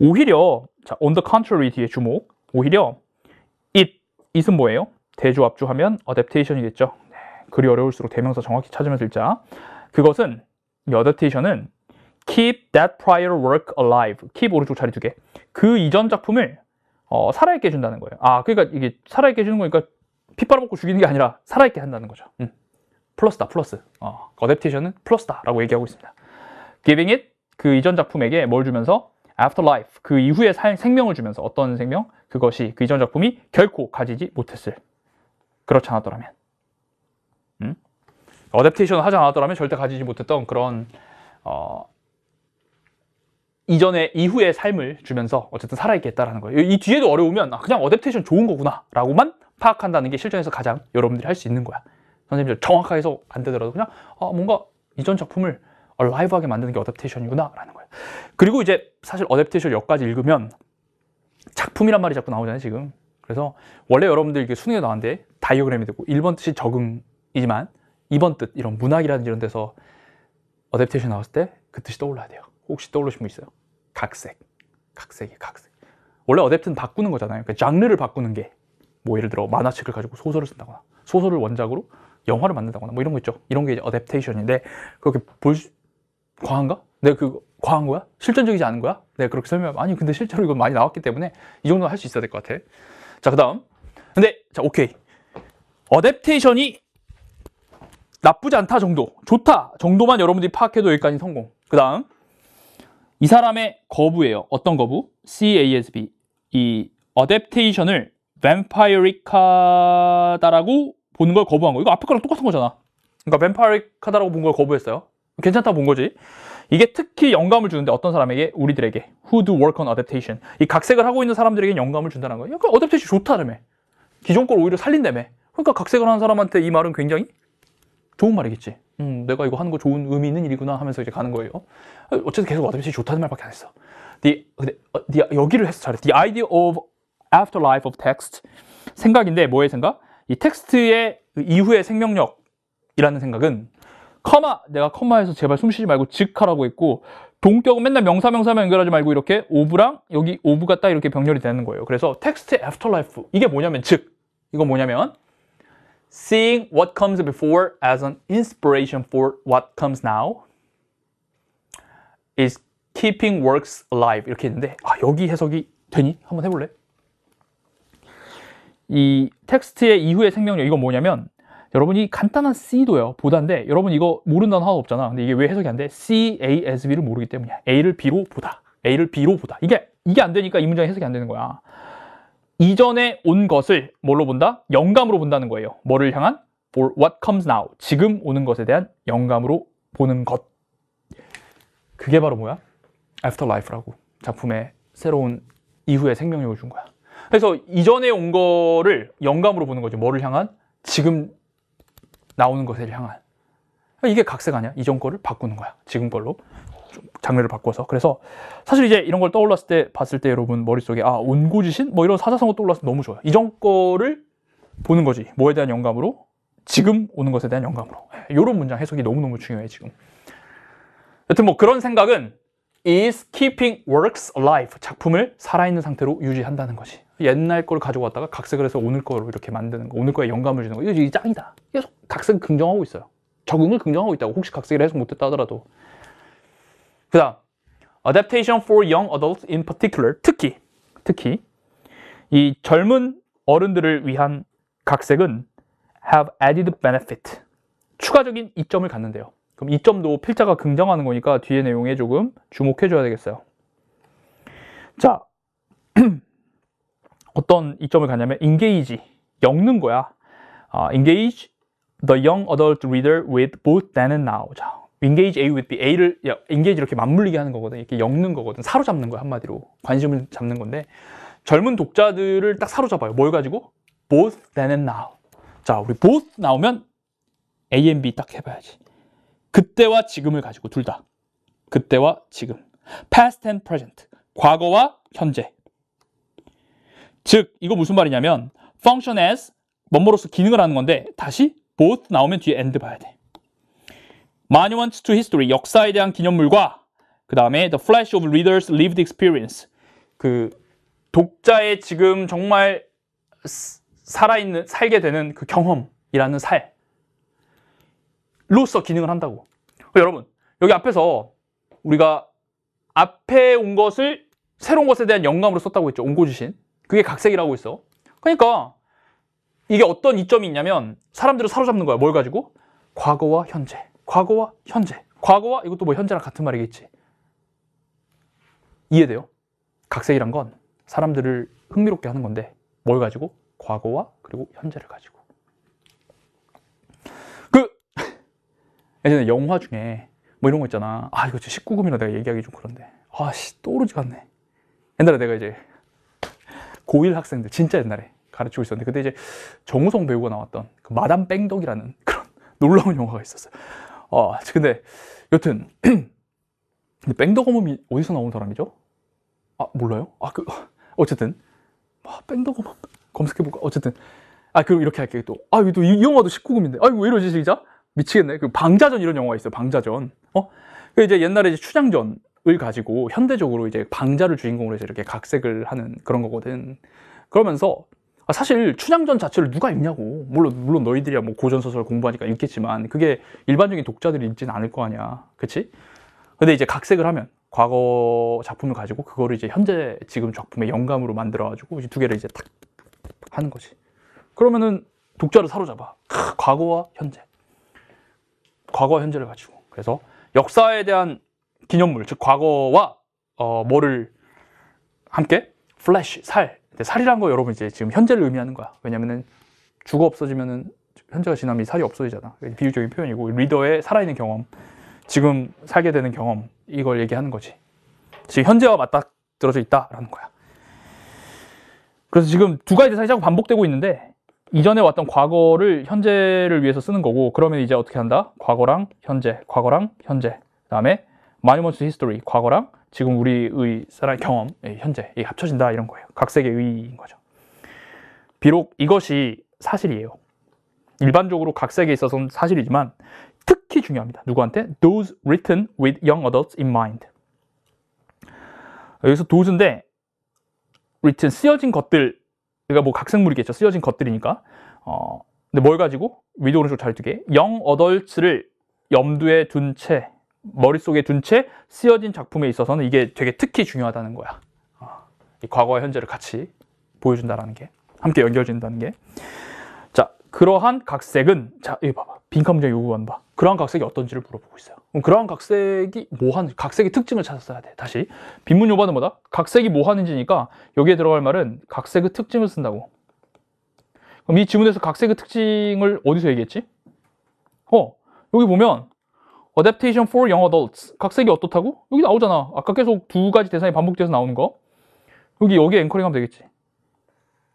오히려 자, on the contrary 뒤에 주목. 오히려 it, it은 뭐예요? 대조 앞주 하면 어댑테이션이겠죠. 네, 그리 어려울수록 대명사 정확히 찾으면서 읽자. 그것은 이 어댑테이션은 keep that prior work alive. keep 오른쪽 자리 두 개. 그 이전 작품을 어, 살아있게 해준다는 거예요. 아, 그러니까 이게 살아있게 해주는 거니까 피 빨아먹고 죽이는 게 아니라 살아있게 한다는 거죠. 음. 플러스다, 플러스. 어, 어댑테이션은 플러스다라고 얘기하고 있습니다. giving it 그 이전 작품에게 뭘 주면서 afterlife 그이후에 살, 생명을 주면서 어떤 생명 그것이 그 이전 작품이 결코 가지지 못했을 그렇지 않았더라면 음? 어댑테이션을 하지 않았더라면 절대 가지지 못했던 그런 어, 이전에 이후의 삶을 주면서 어쨌든 살아있게 했다라는 거예요. 이 뒤에도 어려우면 아, 그냥 어댑테이션 좋은 거구나라고만 파악한다는 게 실전에서 가장 여러분들이 할 수 있는 거야. 선생님들 정확하게 해서 안 되더라도 그냥 아, 뭔가 이전 작품을 라이브하게 만드는 게 어댑테이션이구나 라는 거예요 그리고 이제 사실 어댑테이션 여기까지 읽으면 작품이란 말이 자꾸 나오잖아요 지금 그래서 원래 여러분들 이게 수능에 나왔는데 다이어그램이 되고 1번 뜻이 적응이지만 2번 뜻 이런 문학이라든지 이런 데서 어댑테이션 나왔을 때 그 뜻이 떠올라야 돼요 혹시 떠올리신 분 있어요? 각색 각색이 각색 원래 어댑트는 바꾸는 거잖아요 그러니까 장르를 바꾸는 게 뭐 예를 들어 만화책을 가지고 소설을 쓴다거나 소설을 원작으로 영화를 만든다거나 뭐 이런 거 있죠 이런 게 이제 어댑테이션인데 그렇게 볼 수, 과한가? 내가 네, 그 과한 거야? 실전적이지 않은 거야? 내가 네, 그렇게 설명하면 아니 근데 실제로 이건 많이 나왔기 때문에 이 정도는 할 수 있어야 될 것 같아 자그 다음 근데 자 오케이 어댑테이션이 나쁘지 않다 정도 좋다 정도만 여러분들이 파악해도 여기까지 성공 그 다음 이 사람의 거부예요 어떤 거부? CASB 이 어댑테이션을 뱀파이어리카다라고 보는 걸 거부한 거 이거 앞에 거랑 똑같은 거잖아 그러니까 뱀파이어리카다라고 본 걸 거부했어요 괜찮다 본 거지. 이게 특히 영감을 주는데 어떤 사람에게? 우리들에게. Who do work on adaptation. 이 각색을 하고 있는 사람들에게 영감을 준다는 거예요. 그러니까 어댑테이션 좋다라며. 기존 걸 오히려 살린다며. 그러니까 각색을 하는 사람한테 이 말은 굉장히 좋은 말이겠지. 음, 내가 이거 하는 거 좋은 의미 있는 일이구나 하면서 이제 가는 거예요. 어쨌든 계속 어댑테이션 좋다는 말밖에 안 했어. The, 근데, 어, the, 여기를 해서 잘했어. The idea of afterlife of text. 생각인데 뭐의 생각? 이 텍스트의 그 이후의 생명력이라는 생각은 커마 내가 커마에서 제발 숨 쉬지 말고 즉하라고 했고 동격은 맨날 명사 명사만 연결하지 말고 이렇게 오브랑 여기 오브가 딱 이렇게 병렬이 되는 거예요. 그래서 텍스트 afterlife 이게 뭐냐면 즉 이거 뭐냐면 seeing what comes before as an inspiration for what comes now is keeping works alive 이렇게 했는데 아, 여기 해석이 되니? 한번 해볼래? 이 텍스트의 이후의 생명력 이건 뭐냐면 여러분이 간단한 C도요. 보다인데 여러분 이거 모르는 단어 하나 없잖아. 근데 이게 왜 해석이 안 돼? C, A, S, B를 모르기 때문이야. A를 B로 보다. A를 B로 보다. 이게 이게 안 되니까 이 문장이 해석이 안 되는 거야. 이전에 온 것을 뭘로 본다? 영감으로 본다는 거예요. 뭐를 향한? For what comes now. 지금 오는 것에 대한 영감으로 보는 것. 그게 바로 뭐야? Afterlife라고. 작품의 새로운 이후의 생명력을 준 거야. 그래서 이전에 온 거를 영감으로 보는 거죠. 뭐를 향한? 지금 나오는 것에 향한 이게 각색 아니야? 이전 거를 바꾸는 거야. 지금 걸로 장르를 바꿔서. 그래서 사실 이제 이런 걸 떠올랐을 때 봤을 때 여러분 머릿속에 아 온고지신 뭐 이런 사자성어 떠올랐을 너무 좋아요. 이전 거를 보는 거지. 뭐에 대한 영감으로 지금 오는 것에 대한 영감으로. 이런 예, 문장 해석이 너무너무 중요해 지금. 여튼 뭐 그런 생각은 is keeping works alive. 작품을 살아있는 상태로 유지한다는 거지. 옛날 걸 가지고 왔다가 각색을 해서 오늘 거로 이렇게 만드는 거, 오늘 거에 영감을 주는 거. 이거 이 짱이다. 계속 각색을 긍정하고 있어요. 적응을 긍정하고 있다고. 혹시 각색을 해서 못했다 하더라도. 그 다음, adaptation for young adults in particular. 특히, 특히 이 젊은 어른들을 위한 각색은 have added benefit. 추가적인 이점을 갖는데요. 그럼 이 점도 필자가 긍정하는 거니까 뒤에 내용에 조금 주목해 줘야 되겠어요. 자, [clears throat] 어떤 이점을 가냐면 engage, 엮는 거야. 아, engage the young adult reader with both then and now. 자, engage A with B. A를 야, engage 이렇게 맞물리게 하는 거거든. 이렇게 엮는 거거든. 사로잡는 거야, 한마디로. 관심을 잡는 건데 젊은 독자들을 딱 사로잡아요. 뭘 가지고? both then and now. 자, 우리 both 나오면 A and B 딱 해봐야지. 그때와 지금을 가지고 둘 다. 그때와 지금. past and present. 과거와 현재. 즉, 이거 무슨 말이냐면 function as 뭐뭐로서 기능을 하는 건데 다시 both 나오면 뒤에 and 봐야 돼. Monuments to History, 역사에 대한 기념물과 그 다음에 The Flash of Readers' Lived Experience 그 독자의 지금 정말 살아있는, 살게 되는 그 경험이라는 살 로서 기능을 한다고 여러분 여기 앞에서 우리가 앞에 온 것을 새로운 것에 대한 영감으로 썼다고 했죠 온고지신 그게 각색이라고 했어 그러니까 이게 어떤 이점이 있냐면 사람들을 사로잡는 거야 뭘 가지고? 과거와 현재 과거와 현재 과거와 이것도 뭐 현재랑 같은 말이겠지 이해돼요? 각색이란 건 사람들을 흥미롭게 하는 건데 뭘 가지고? 과거와 그리고 현재를 가지고 예전에 영화 중에 뭐 이런 거 있잖아. 아, 이거 진짜 19금이라 내가 얘기하기 좀 그런데. 아, 씨, 떠오르지가 않네. 옛날에 내가 이제 고1 학생들, 진짜 옛날에 가르치고 있었는데, 그때 이제 정우성 배우가 나왔던 그 마담 뺑덕이라는 [laughs] 그런 놀라운 영화가 있었어요. 어, 근데 여튼, [clears throat] 근데 뺑덕 어멈이 어디서 나온 사람이죠? 아, 몰라요? 아, 그, [laughs] 어쨌든. 아, 뺑덕 어멈 검색해볼까? 어쨌든. 아, 그럼 이렇게 할게요, 또. 아, 이거 또, 이, 이 영화도 19금인데. 아, 이거 왜 이러지, 진짜? 미치겠네. 그 방자전 이런 영화가 있어요. 방자전. 어? 그 이제 옛날에 이제 추장전을 가지고 현대적으로 이제 방자를 주인공으로 해서 이렇게 각색을 하는 그런 거거든. 그러면서 아, 사실 추장전 자체를 누가 읽냐고 물론 물론 너희들이야 뭐 고전 소설 공부하니까 읽겠지만 그게 일반적인 독자들이 읽진 않을 거 아니야 그치 근데 이제 각색을 하면 과거 작품을 가지고 그거를 이제 현재 지금 작품의 영감으로 만들어 가지고 이제 두 개를 이제 탁 하는 거지 그러면은 독자를 사로잡아 크, 과거와 현재 과거와 현재를 가지고 그래서 역사에 대한 기념물 즉 과거와 어, 뭐를 함께 플래시 살 근데 살이란 거 여러분 이제 지금 현재를 의미하는 거야 왜냐면은 죽어 없어지면은 현재가 지나면 살이 없어지잖아 비유적인 표현이고 리더의 살아있는 경험 지금 살게 되는 경험 이걸 얘기하는 거지 지금 현재와 맞닥뜨려져 있다라는 거야 그래서 지금 두 가지 대상이 자꾸 반복되고 있는데 이전에 왔던 과거를 현재를 위해서 쓰는 거고 그러면 이제 어떻게 한다? 과거랑 현재, 과거랑 현재 그다음에 마니먼트 히스토리, 과거랑 지금 우리의 사람 경험, 현재 이게 합쳐진다 이런 거예요. 각색의 의인 의 거죠. 비록 이것이 사실이에요. 일반적으로 각색에 있어서는 사실이지만 특히 중요합니다. 누구한테? Those written with young adults in mind. 여기서 t h o s e 인데 written 쓰여진 것들 그러니까 뭐 각색물이겠죠. 쓰여진 것들이니까. 어, 근데 뭘 가지고? 위도 오른쪽 잘두게영 어덜츠를 염두에 둔 채, 머릿속에 둔 채 쓰여진 작품에 있어서는 이게 되게 특히 중요하다는 거야. 어, 이 과거와 현재를 같이 보여준다라는 게. 함께 연결된다는 게. 자, 그러한 각색은, 자, 여기 봐봐. 빈칸 문제 요구한 봐. 그러한 각색이 어떤지를 물어보고 있어요. 그럼 그러한 각색이 뭐한 하 각색의 특징을 찾았어야 돼. 다시 빈문 요반은 뭐다? 각색이 뭐하는지니까 여기에 들어갈 말은 각색의 특징을 쓴다고. 그럼 이 지문에서 각색의 특징을 어디서 얘기했지? 어 여기 보면 adaptation for young adults 각색이 어떻다고? 여기 나오잖아. 아까 계속 두 가지 대상이 반복돼서 나오는 거. 여기 여기 앵커링하면 되겠지.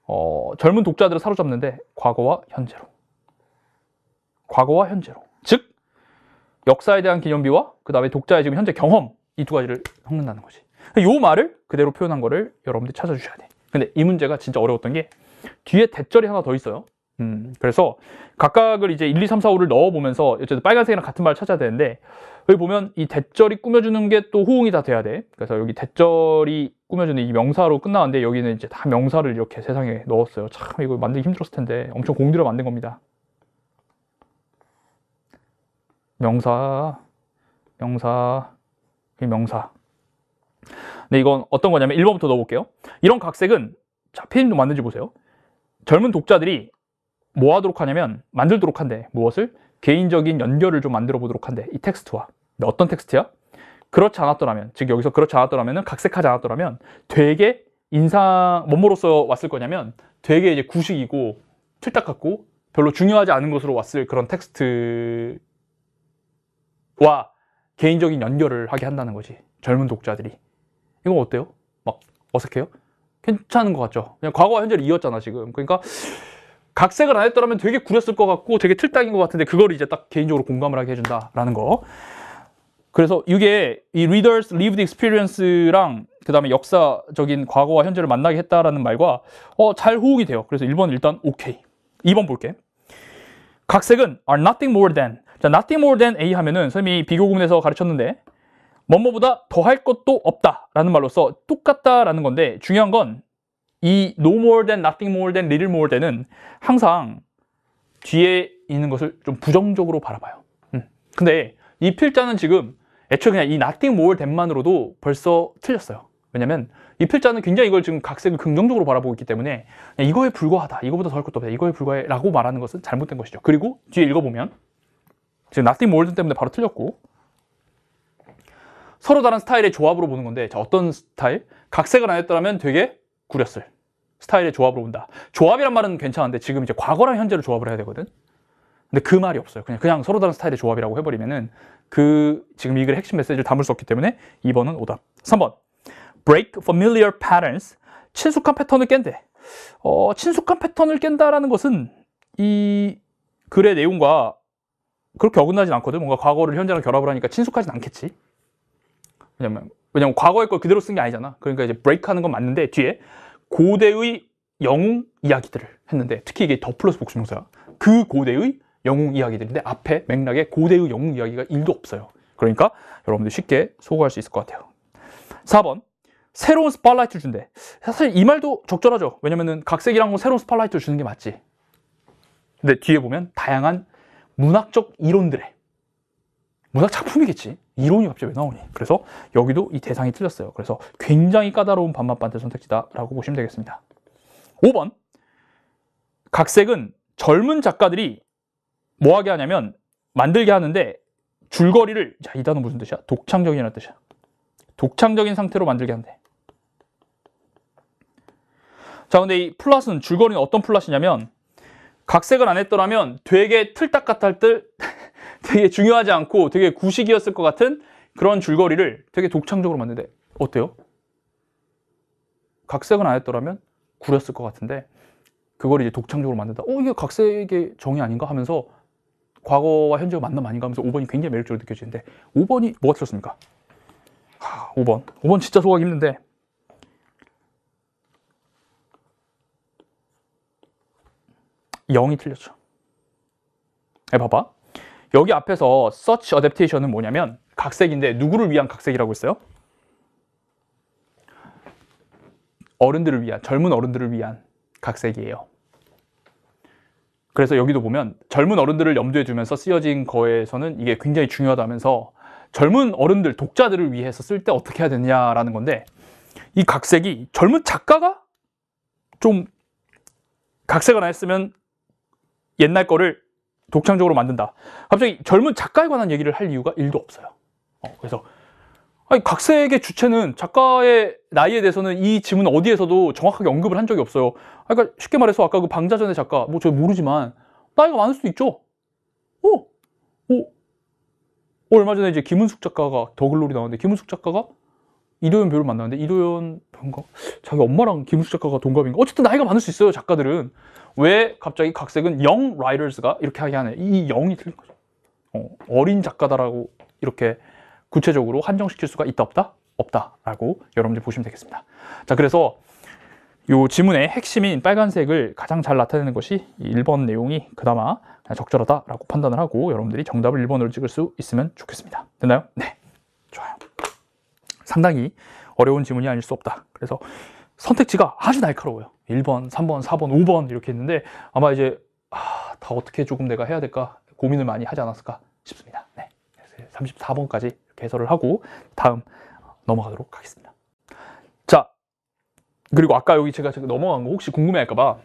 어 젊은 독자들을 사로잡는데 과거와 현재로. 과거와 현재로. 역사에 대한 기념비와 그 다음에 독자의 지금 현재 경험 이 두 가지를 섞는다는 거지 요 말을 그대로 표현한 거를 여러분들이 찾아주셔야 돼 근데 이 문제가 진짜 어려웠던 게 뒤에 대절이 하나 더 있어요 음, 그래서 각각을 이제 1, 2, 3, 4, 5를 넣어보면서 어쨌든 빨간색이랑 같은 말을 찾아야 되는데 여기 보면 이 대절이 꾸며주는 게 또 호응이 다 돼야 돼 그래서 여기 대절이 꾸며주는 이 명사로 끝나는데 여기는 이제 다 명사를 이렇게 세상에 넣었어요 참 이거 만들기 힘들었을 텐데 엄청 공들여 만든 겁니다 명사, 명사, 명사. 근데 이건 어떤 거냐면 1번부터 넣어볼게요. 이런 각색은 자, 피디님도 만는지 보세요. 젊은 독자들이 뭐 하도록 하냐면 만들도록 한대 무엇을? 개인적인 연결을 좀 만들어 보도록 한대이 텍스트와. 근데 어떤 텍스트야? 그렇지 않았더라면, 즉 여기서 그렇지 않았더라면 각색하지 않았더라면 되게 인상, 뭐뭐로써 왔을 거냐면 되게 이제 구식이고 틀딱 같고 별로 중요하지 않은 것으로 왔을 그런 텍스트 와 개인적인 연결을 하게 한다는 거지 젊은 독자들이 이건 어때요? 막 어색해요? 괜찮은 것 같죠? 그냥 과거와 현재를 이었잖아 지금 그러니까 각색을 안 했더라면 되게 구렸을 것 같고 되게 틀딱인 것 같은데 그걸 이제 딱 개인적으로 공감을 하게 해준다라는 거 그래서 이게 이 Readers Lived Experience랑 그 다음에 역사적인 과거와 현재를 만나게 했다라는 말과 어, 잘 호응이 돼요 그래서 1번 일단 오케이 2번 볼게 각색은 are nothing more than 자, nothing more than A 하면은 선생님이 비교 구문에서 가르쳤는데 뭐뭐보다 더 할 것도 없다라는 말로써 똑같다라는 건데 중요한 건 이 no more than, nothing more than, little more than은 항상 뒤에 있는 것을 좀 부정적으로 바라봐요. 음. 근데 이 필자는 지금 애초에 그냥 이 nothing more than만으로도 벌써 틀렸어요. 왜냐면 이 필자는 굉장히 이걸 지금 각색을 긍정적으로 바라보고 있기 때문에 이거에 불과하다, 이거보다 더할 것도 없다, 이거에 불과해 라고 말하는 것은 잘못된 것이죠. 그리고 뒤에 읽어보면 지금 나스틴 몰든 때문에 바로 틀렸고 서로 다른 스타일의 조합으로 보는 건데 자, 어떤 스타일? 각색을 안 했더라면 되게 구렸을 스타일의 조합으로 본다 조합이란 말은 괜찮은데 지금 이제 과거랑 현재를 조합을 해야 되거든 근데 그 말이 없어요 그냥, 그냥 서로 다른 스타일의 조합이라고 해버리면은 그 지금 이 글의 핵심 메시지를 담을 수 없기 때문에 2번은 오답 3번 break familiar patterns 친숙한 패턴을 깬대 어, 친숙한 패턴을 깬다라는 것은 이 글의 내용과 그렇게 어긋나진 않거든. 뭔가 과거를 현재랑 결합을 하니까 친숙하진 않겠지. 왜냐면 왜냐면 과거의 걸 그대로 쓴 게 아니잖아. 그러니까 이제 브레이크하는 건 맞는데 뒤에 고대의 영웅 이야기들을 했는데 특히 이게 더 플러스 복수명사야. 그 고대의 영웅 이야기들인데 앞에 맥락에 고대의 영웅 이야기가 1도 없어요. 그러니까 여러분들 쉽게 소화할 수 있을 것 같아요. 4번 새로운 스팟라이트를 준대. 사실 이 말도 적절하죠. 왜냐면은 각색이랑 뭐 새로운 스팟라이트를 주는 게 맞지. 근데 뒤에 보면 다양한 문학적 이론들의 문학 작품이겠지 이론이 갑자기 왜 나오니 그래서 여기도 이 대상이 틀렸어요 그래서 굉장히 까다로운 반맛반대 선택지다라고 보시면 되겠습니다 5번 각색은 젊은 작가들이 뭐하게 하냐면 만들게 하는데 줄거리를 자, 이 단어 무슨 뜻이야? 독창적이라는 뜻이야 독창적인 상태로 만들게 한대 자 근데 이 플랫은 줄거리는 어떤 플랫이냐면 각색을 안 했더라면 되게 틀딱 같았들 [laughs] 되게 중요하지 않고 되게 구식이었을 것 같은 그런 줄거리를 되게 독창적으로 만드는데 어때요? 각색은 안 했더라면 구렸을 것 같은데 그걸 이제 독창적으로 만든다. 어 이게 각색의 정의 아닌가 하면서 과거와 현재가 만남 아닌가 하면서 5번이 굉장히 매력적으로 느껴지는데 5번이 뭐가 틀렸습니까? 하, 5번. 5번 진짜 소화하기 힘든데 0이 틀렸죠. 네, 봐봐. 여기 앞에서 search adaptation은 뭐냐면 각색인데 누구를 위한 각색이라고 했어요? 어른들을 위한, 젊은 어른들을 위한 각색이에요. 그래서 여기도 보면 젊은 어른들을 염두에 두면서 쓰여진 거에서는 이게 굉장히 중요하다면서 젊은 어른들, 독자들을 위해서 쓸 때 어떻게 해야 되느냐라는 건데 이 각색이 젊은 작가가 좀 각색을 안 했으면 옛날 거를 독창적으로 만든다. 갑자기 젊은 작가에 관한 얘기를 할 이유가 1도 없어요. 어, 그래서 아니, 각색의 주체는 작가의 나이에 대해서는 이질문 어디에서도 정확하게 언급을 한 적이 없어요. 아, 그러니까 쉽게 말해서 아까 그 방자전의 작가, 뭐 저 모르지만 나이가 많을 수도 있죠. 오, 어, 오, 어. 어, 얼마 전에 이제 김은숙 작가가 더글로리 나왔는데 김은숙 작가가 이도현 배우를 만났는데 이도현 배우가 자기 엄마랑 김은숙 작가가 동갑인가? 어쨌든 나이가 많을 수 있어요 작가들은. 왜 갑자기 각색은 영 라이더스가 이렇게 하게 하냐 이 영이 틀린 거죠 어, 린 작가다라고 이렇게 구체적으로 한정시킬 수가 있다 없다? 없다 라고 여러분들 보시면 되겠습니다 자 그래서 요 지문의 핵심인 빨간색을 가장 잘 나타내는 것이 1번 내용이 그나마 적절하다라고 판단을 하고 여러분들이 정답을 1번으로 찍을 수 있으면 좋겠습니다. 됐나요? 네. 좋아요. 상당히 어려운 지문이 아닐 수 없다. 그래서 선택지가 아주 날카로워요. 1번, 3번, 4번, 5번 이렇게 했는데 아마 이제 아, 다 어떻게 조금 내가 해야 될까 고민을 많이 하지 않았을까 싶습니다. 네. 34번까지 개설을 하고 다음 넘어가도록 하겠습니다. 자, 그리고 아까 여기 제가 넘어간 거 혹시 궁금해할까봐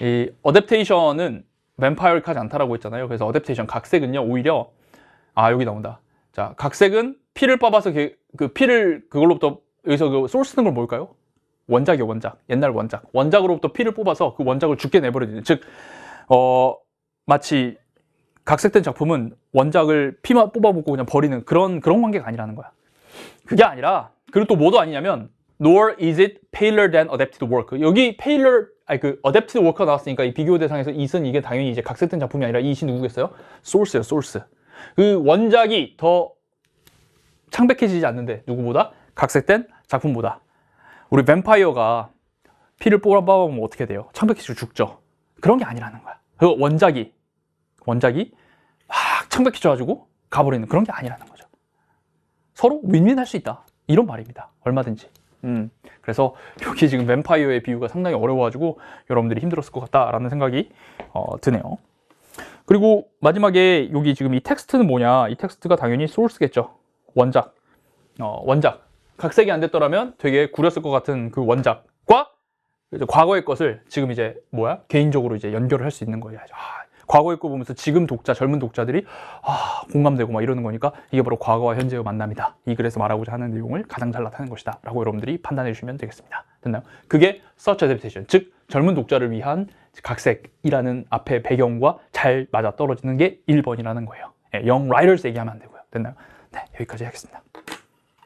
이 어댑테이션은 뱀파이어까지 않다라고 했잖아요. 그래서 어댑테이션 각색은요 오히려 아 여기 나온다. 자 각색은 피를 뽑아서 그 피를 그걸로부터 여기서 그 소스 는걸 뭘까요? 원작이요 원작 옛날 원작 원작으로부터 피를 뽑아서 그 원작을 죽게 내버려두는 즉 어, 마치 각색된 작품은 원작을 피만 뽑아먹고 그냥 버리는 그런 그런 관계가 아니라는 거야 그게 아니라 그리고 또 뭐도 아니냐면 nor is it paler than adapted work 여기 paler 아니 그 adapted work가 나왔으니까 이 비교 대상에서 이선 은 이게 당연히 이제 각색된 작품이 아니라 이신 누구겠어요? 소스 u 예요 소스 그 원작이 더 창백해지지 않는데 누구보다 각색된 작품보다 우리 뱀파이어가 피를 뽑아보면 어떻게 돼요? 창백해지 죽죠. 그런 게 아니라는 거야. 그 원작이 원작이 확창백해줘가지고 가버리는 그런 게 아니라는 거죠. 서로 윈윈할 수 있다. 이런 말입니다. 얼마든지. 음, 그래서 여기 지금 뱀파이어의 비유가 상당히 어려워가지고 여러분들이 힘들었을 것 같다라는 생각이 어, 드네요. 그리고 마지막에 여기 지금 이 텍스트는 뭐냐? 이 텍스트가 당연히 소스겠죠. 울 원작. 어, 원작. 각색이 안 됐더라면 되게 구렸을 것 같은 그 원작과 과거의 것을 지금 이제 뭐야 개인적으로 이제 연결을 할 수 있는 거예요. 아, 과거의 거 보면서 지금 독자 젊은 독자들이 아, 공감되고 막 이러는 거니까 이게 바로 과거와 현재의 만남이다. 이 글에서 말하고자 하는 내용을 가장 잘 나타낸 것이다라고 여러분들이 판단해 주시면 되겠습니다. 됐나요? 그게 서치 어댑테이션 즉 젊은 독자를 위한 각색이라는 앞에 배경과 잘 맞아 떨어지는 게 1번이라는 거예요. 예, 영 라이더스 얘기하면 안 되고요. 됐나요? 네, 여기까지 하겠습니다.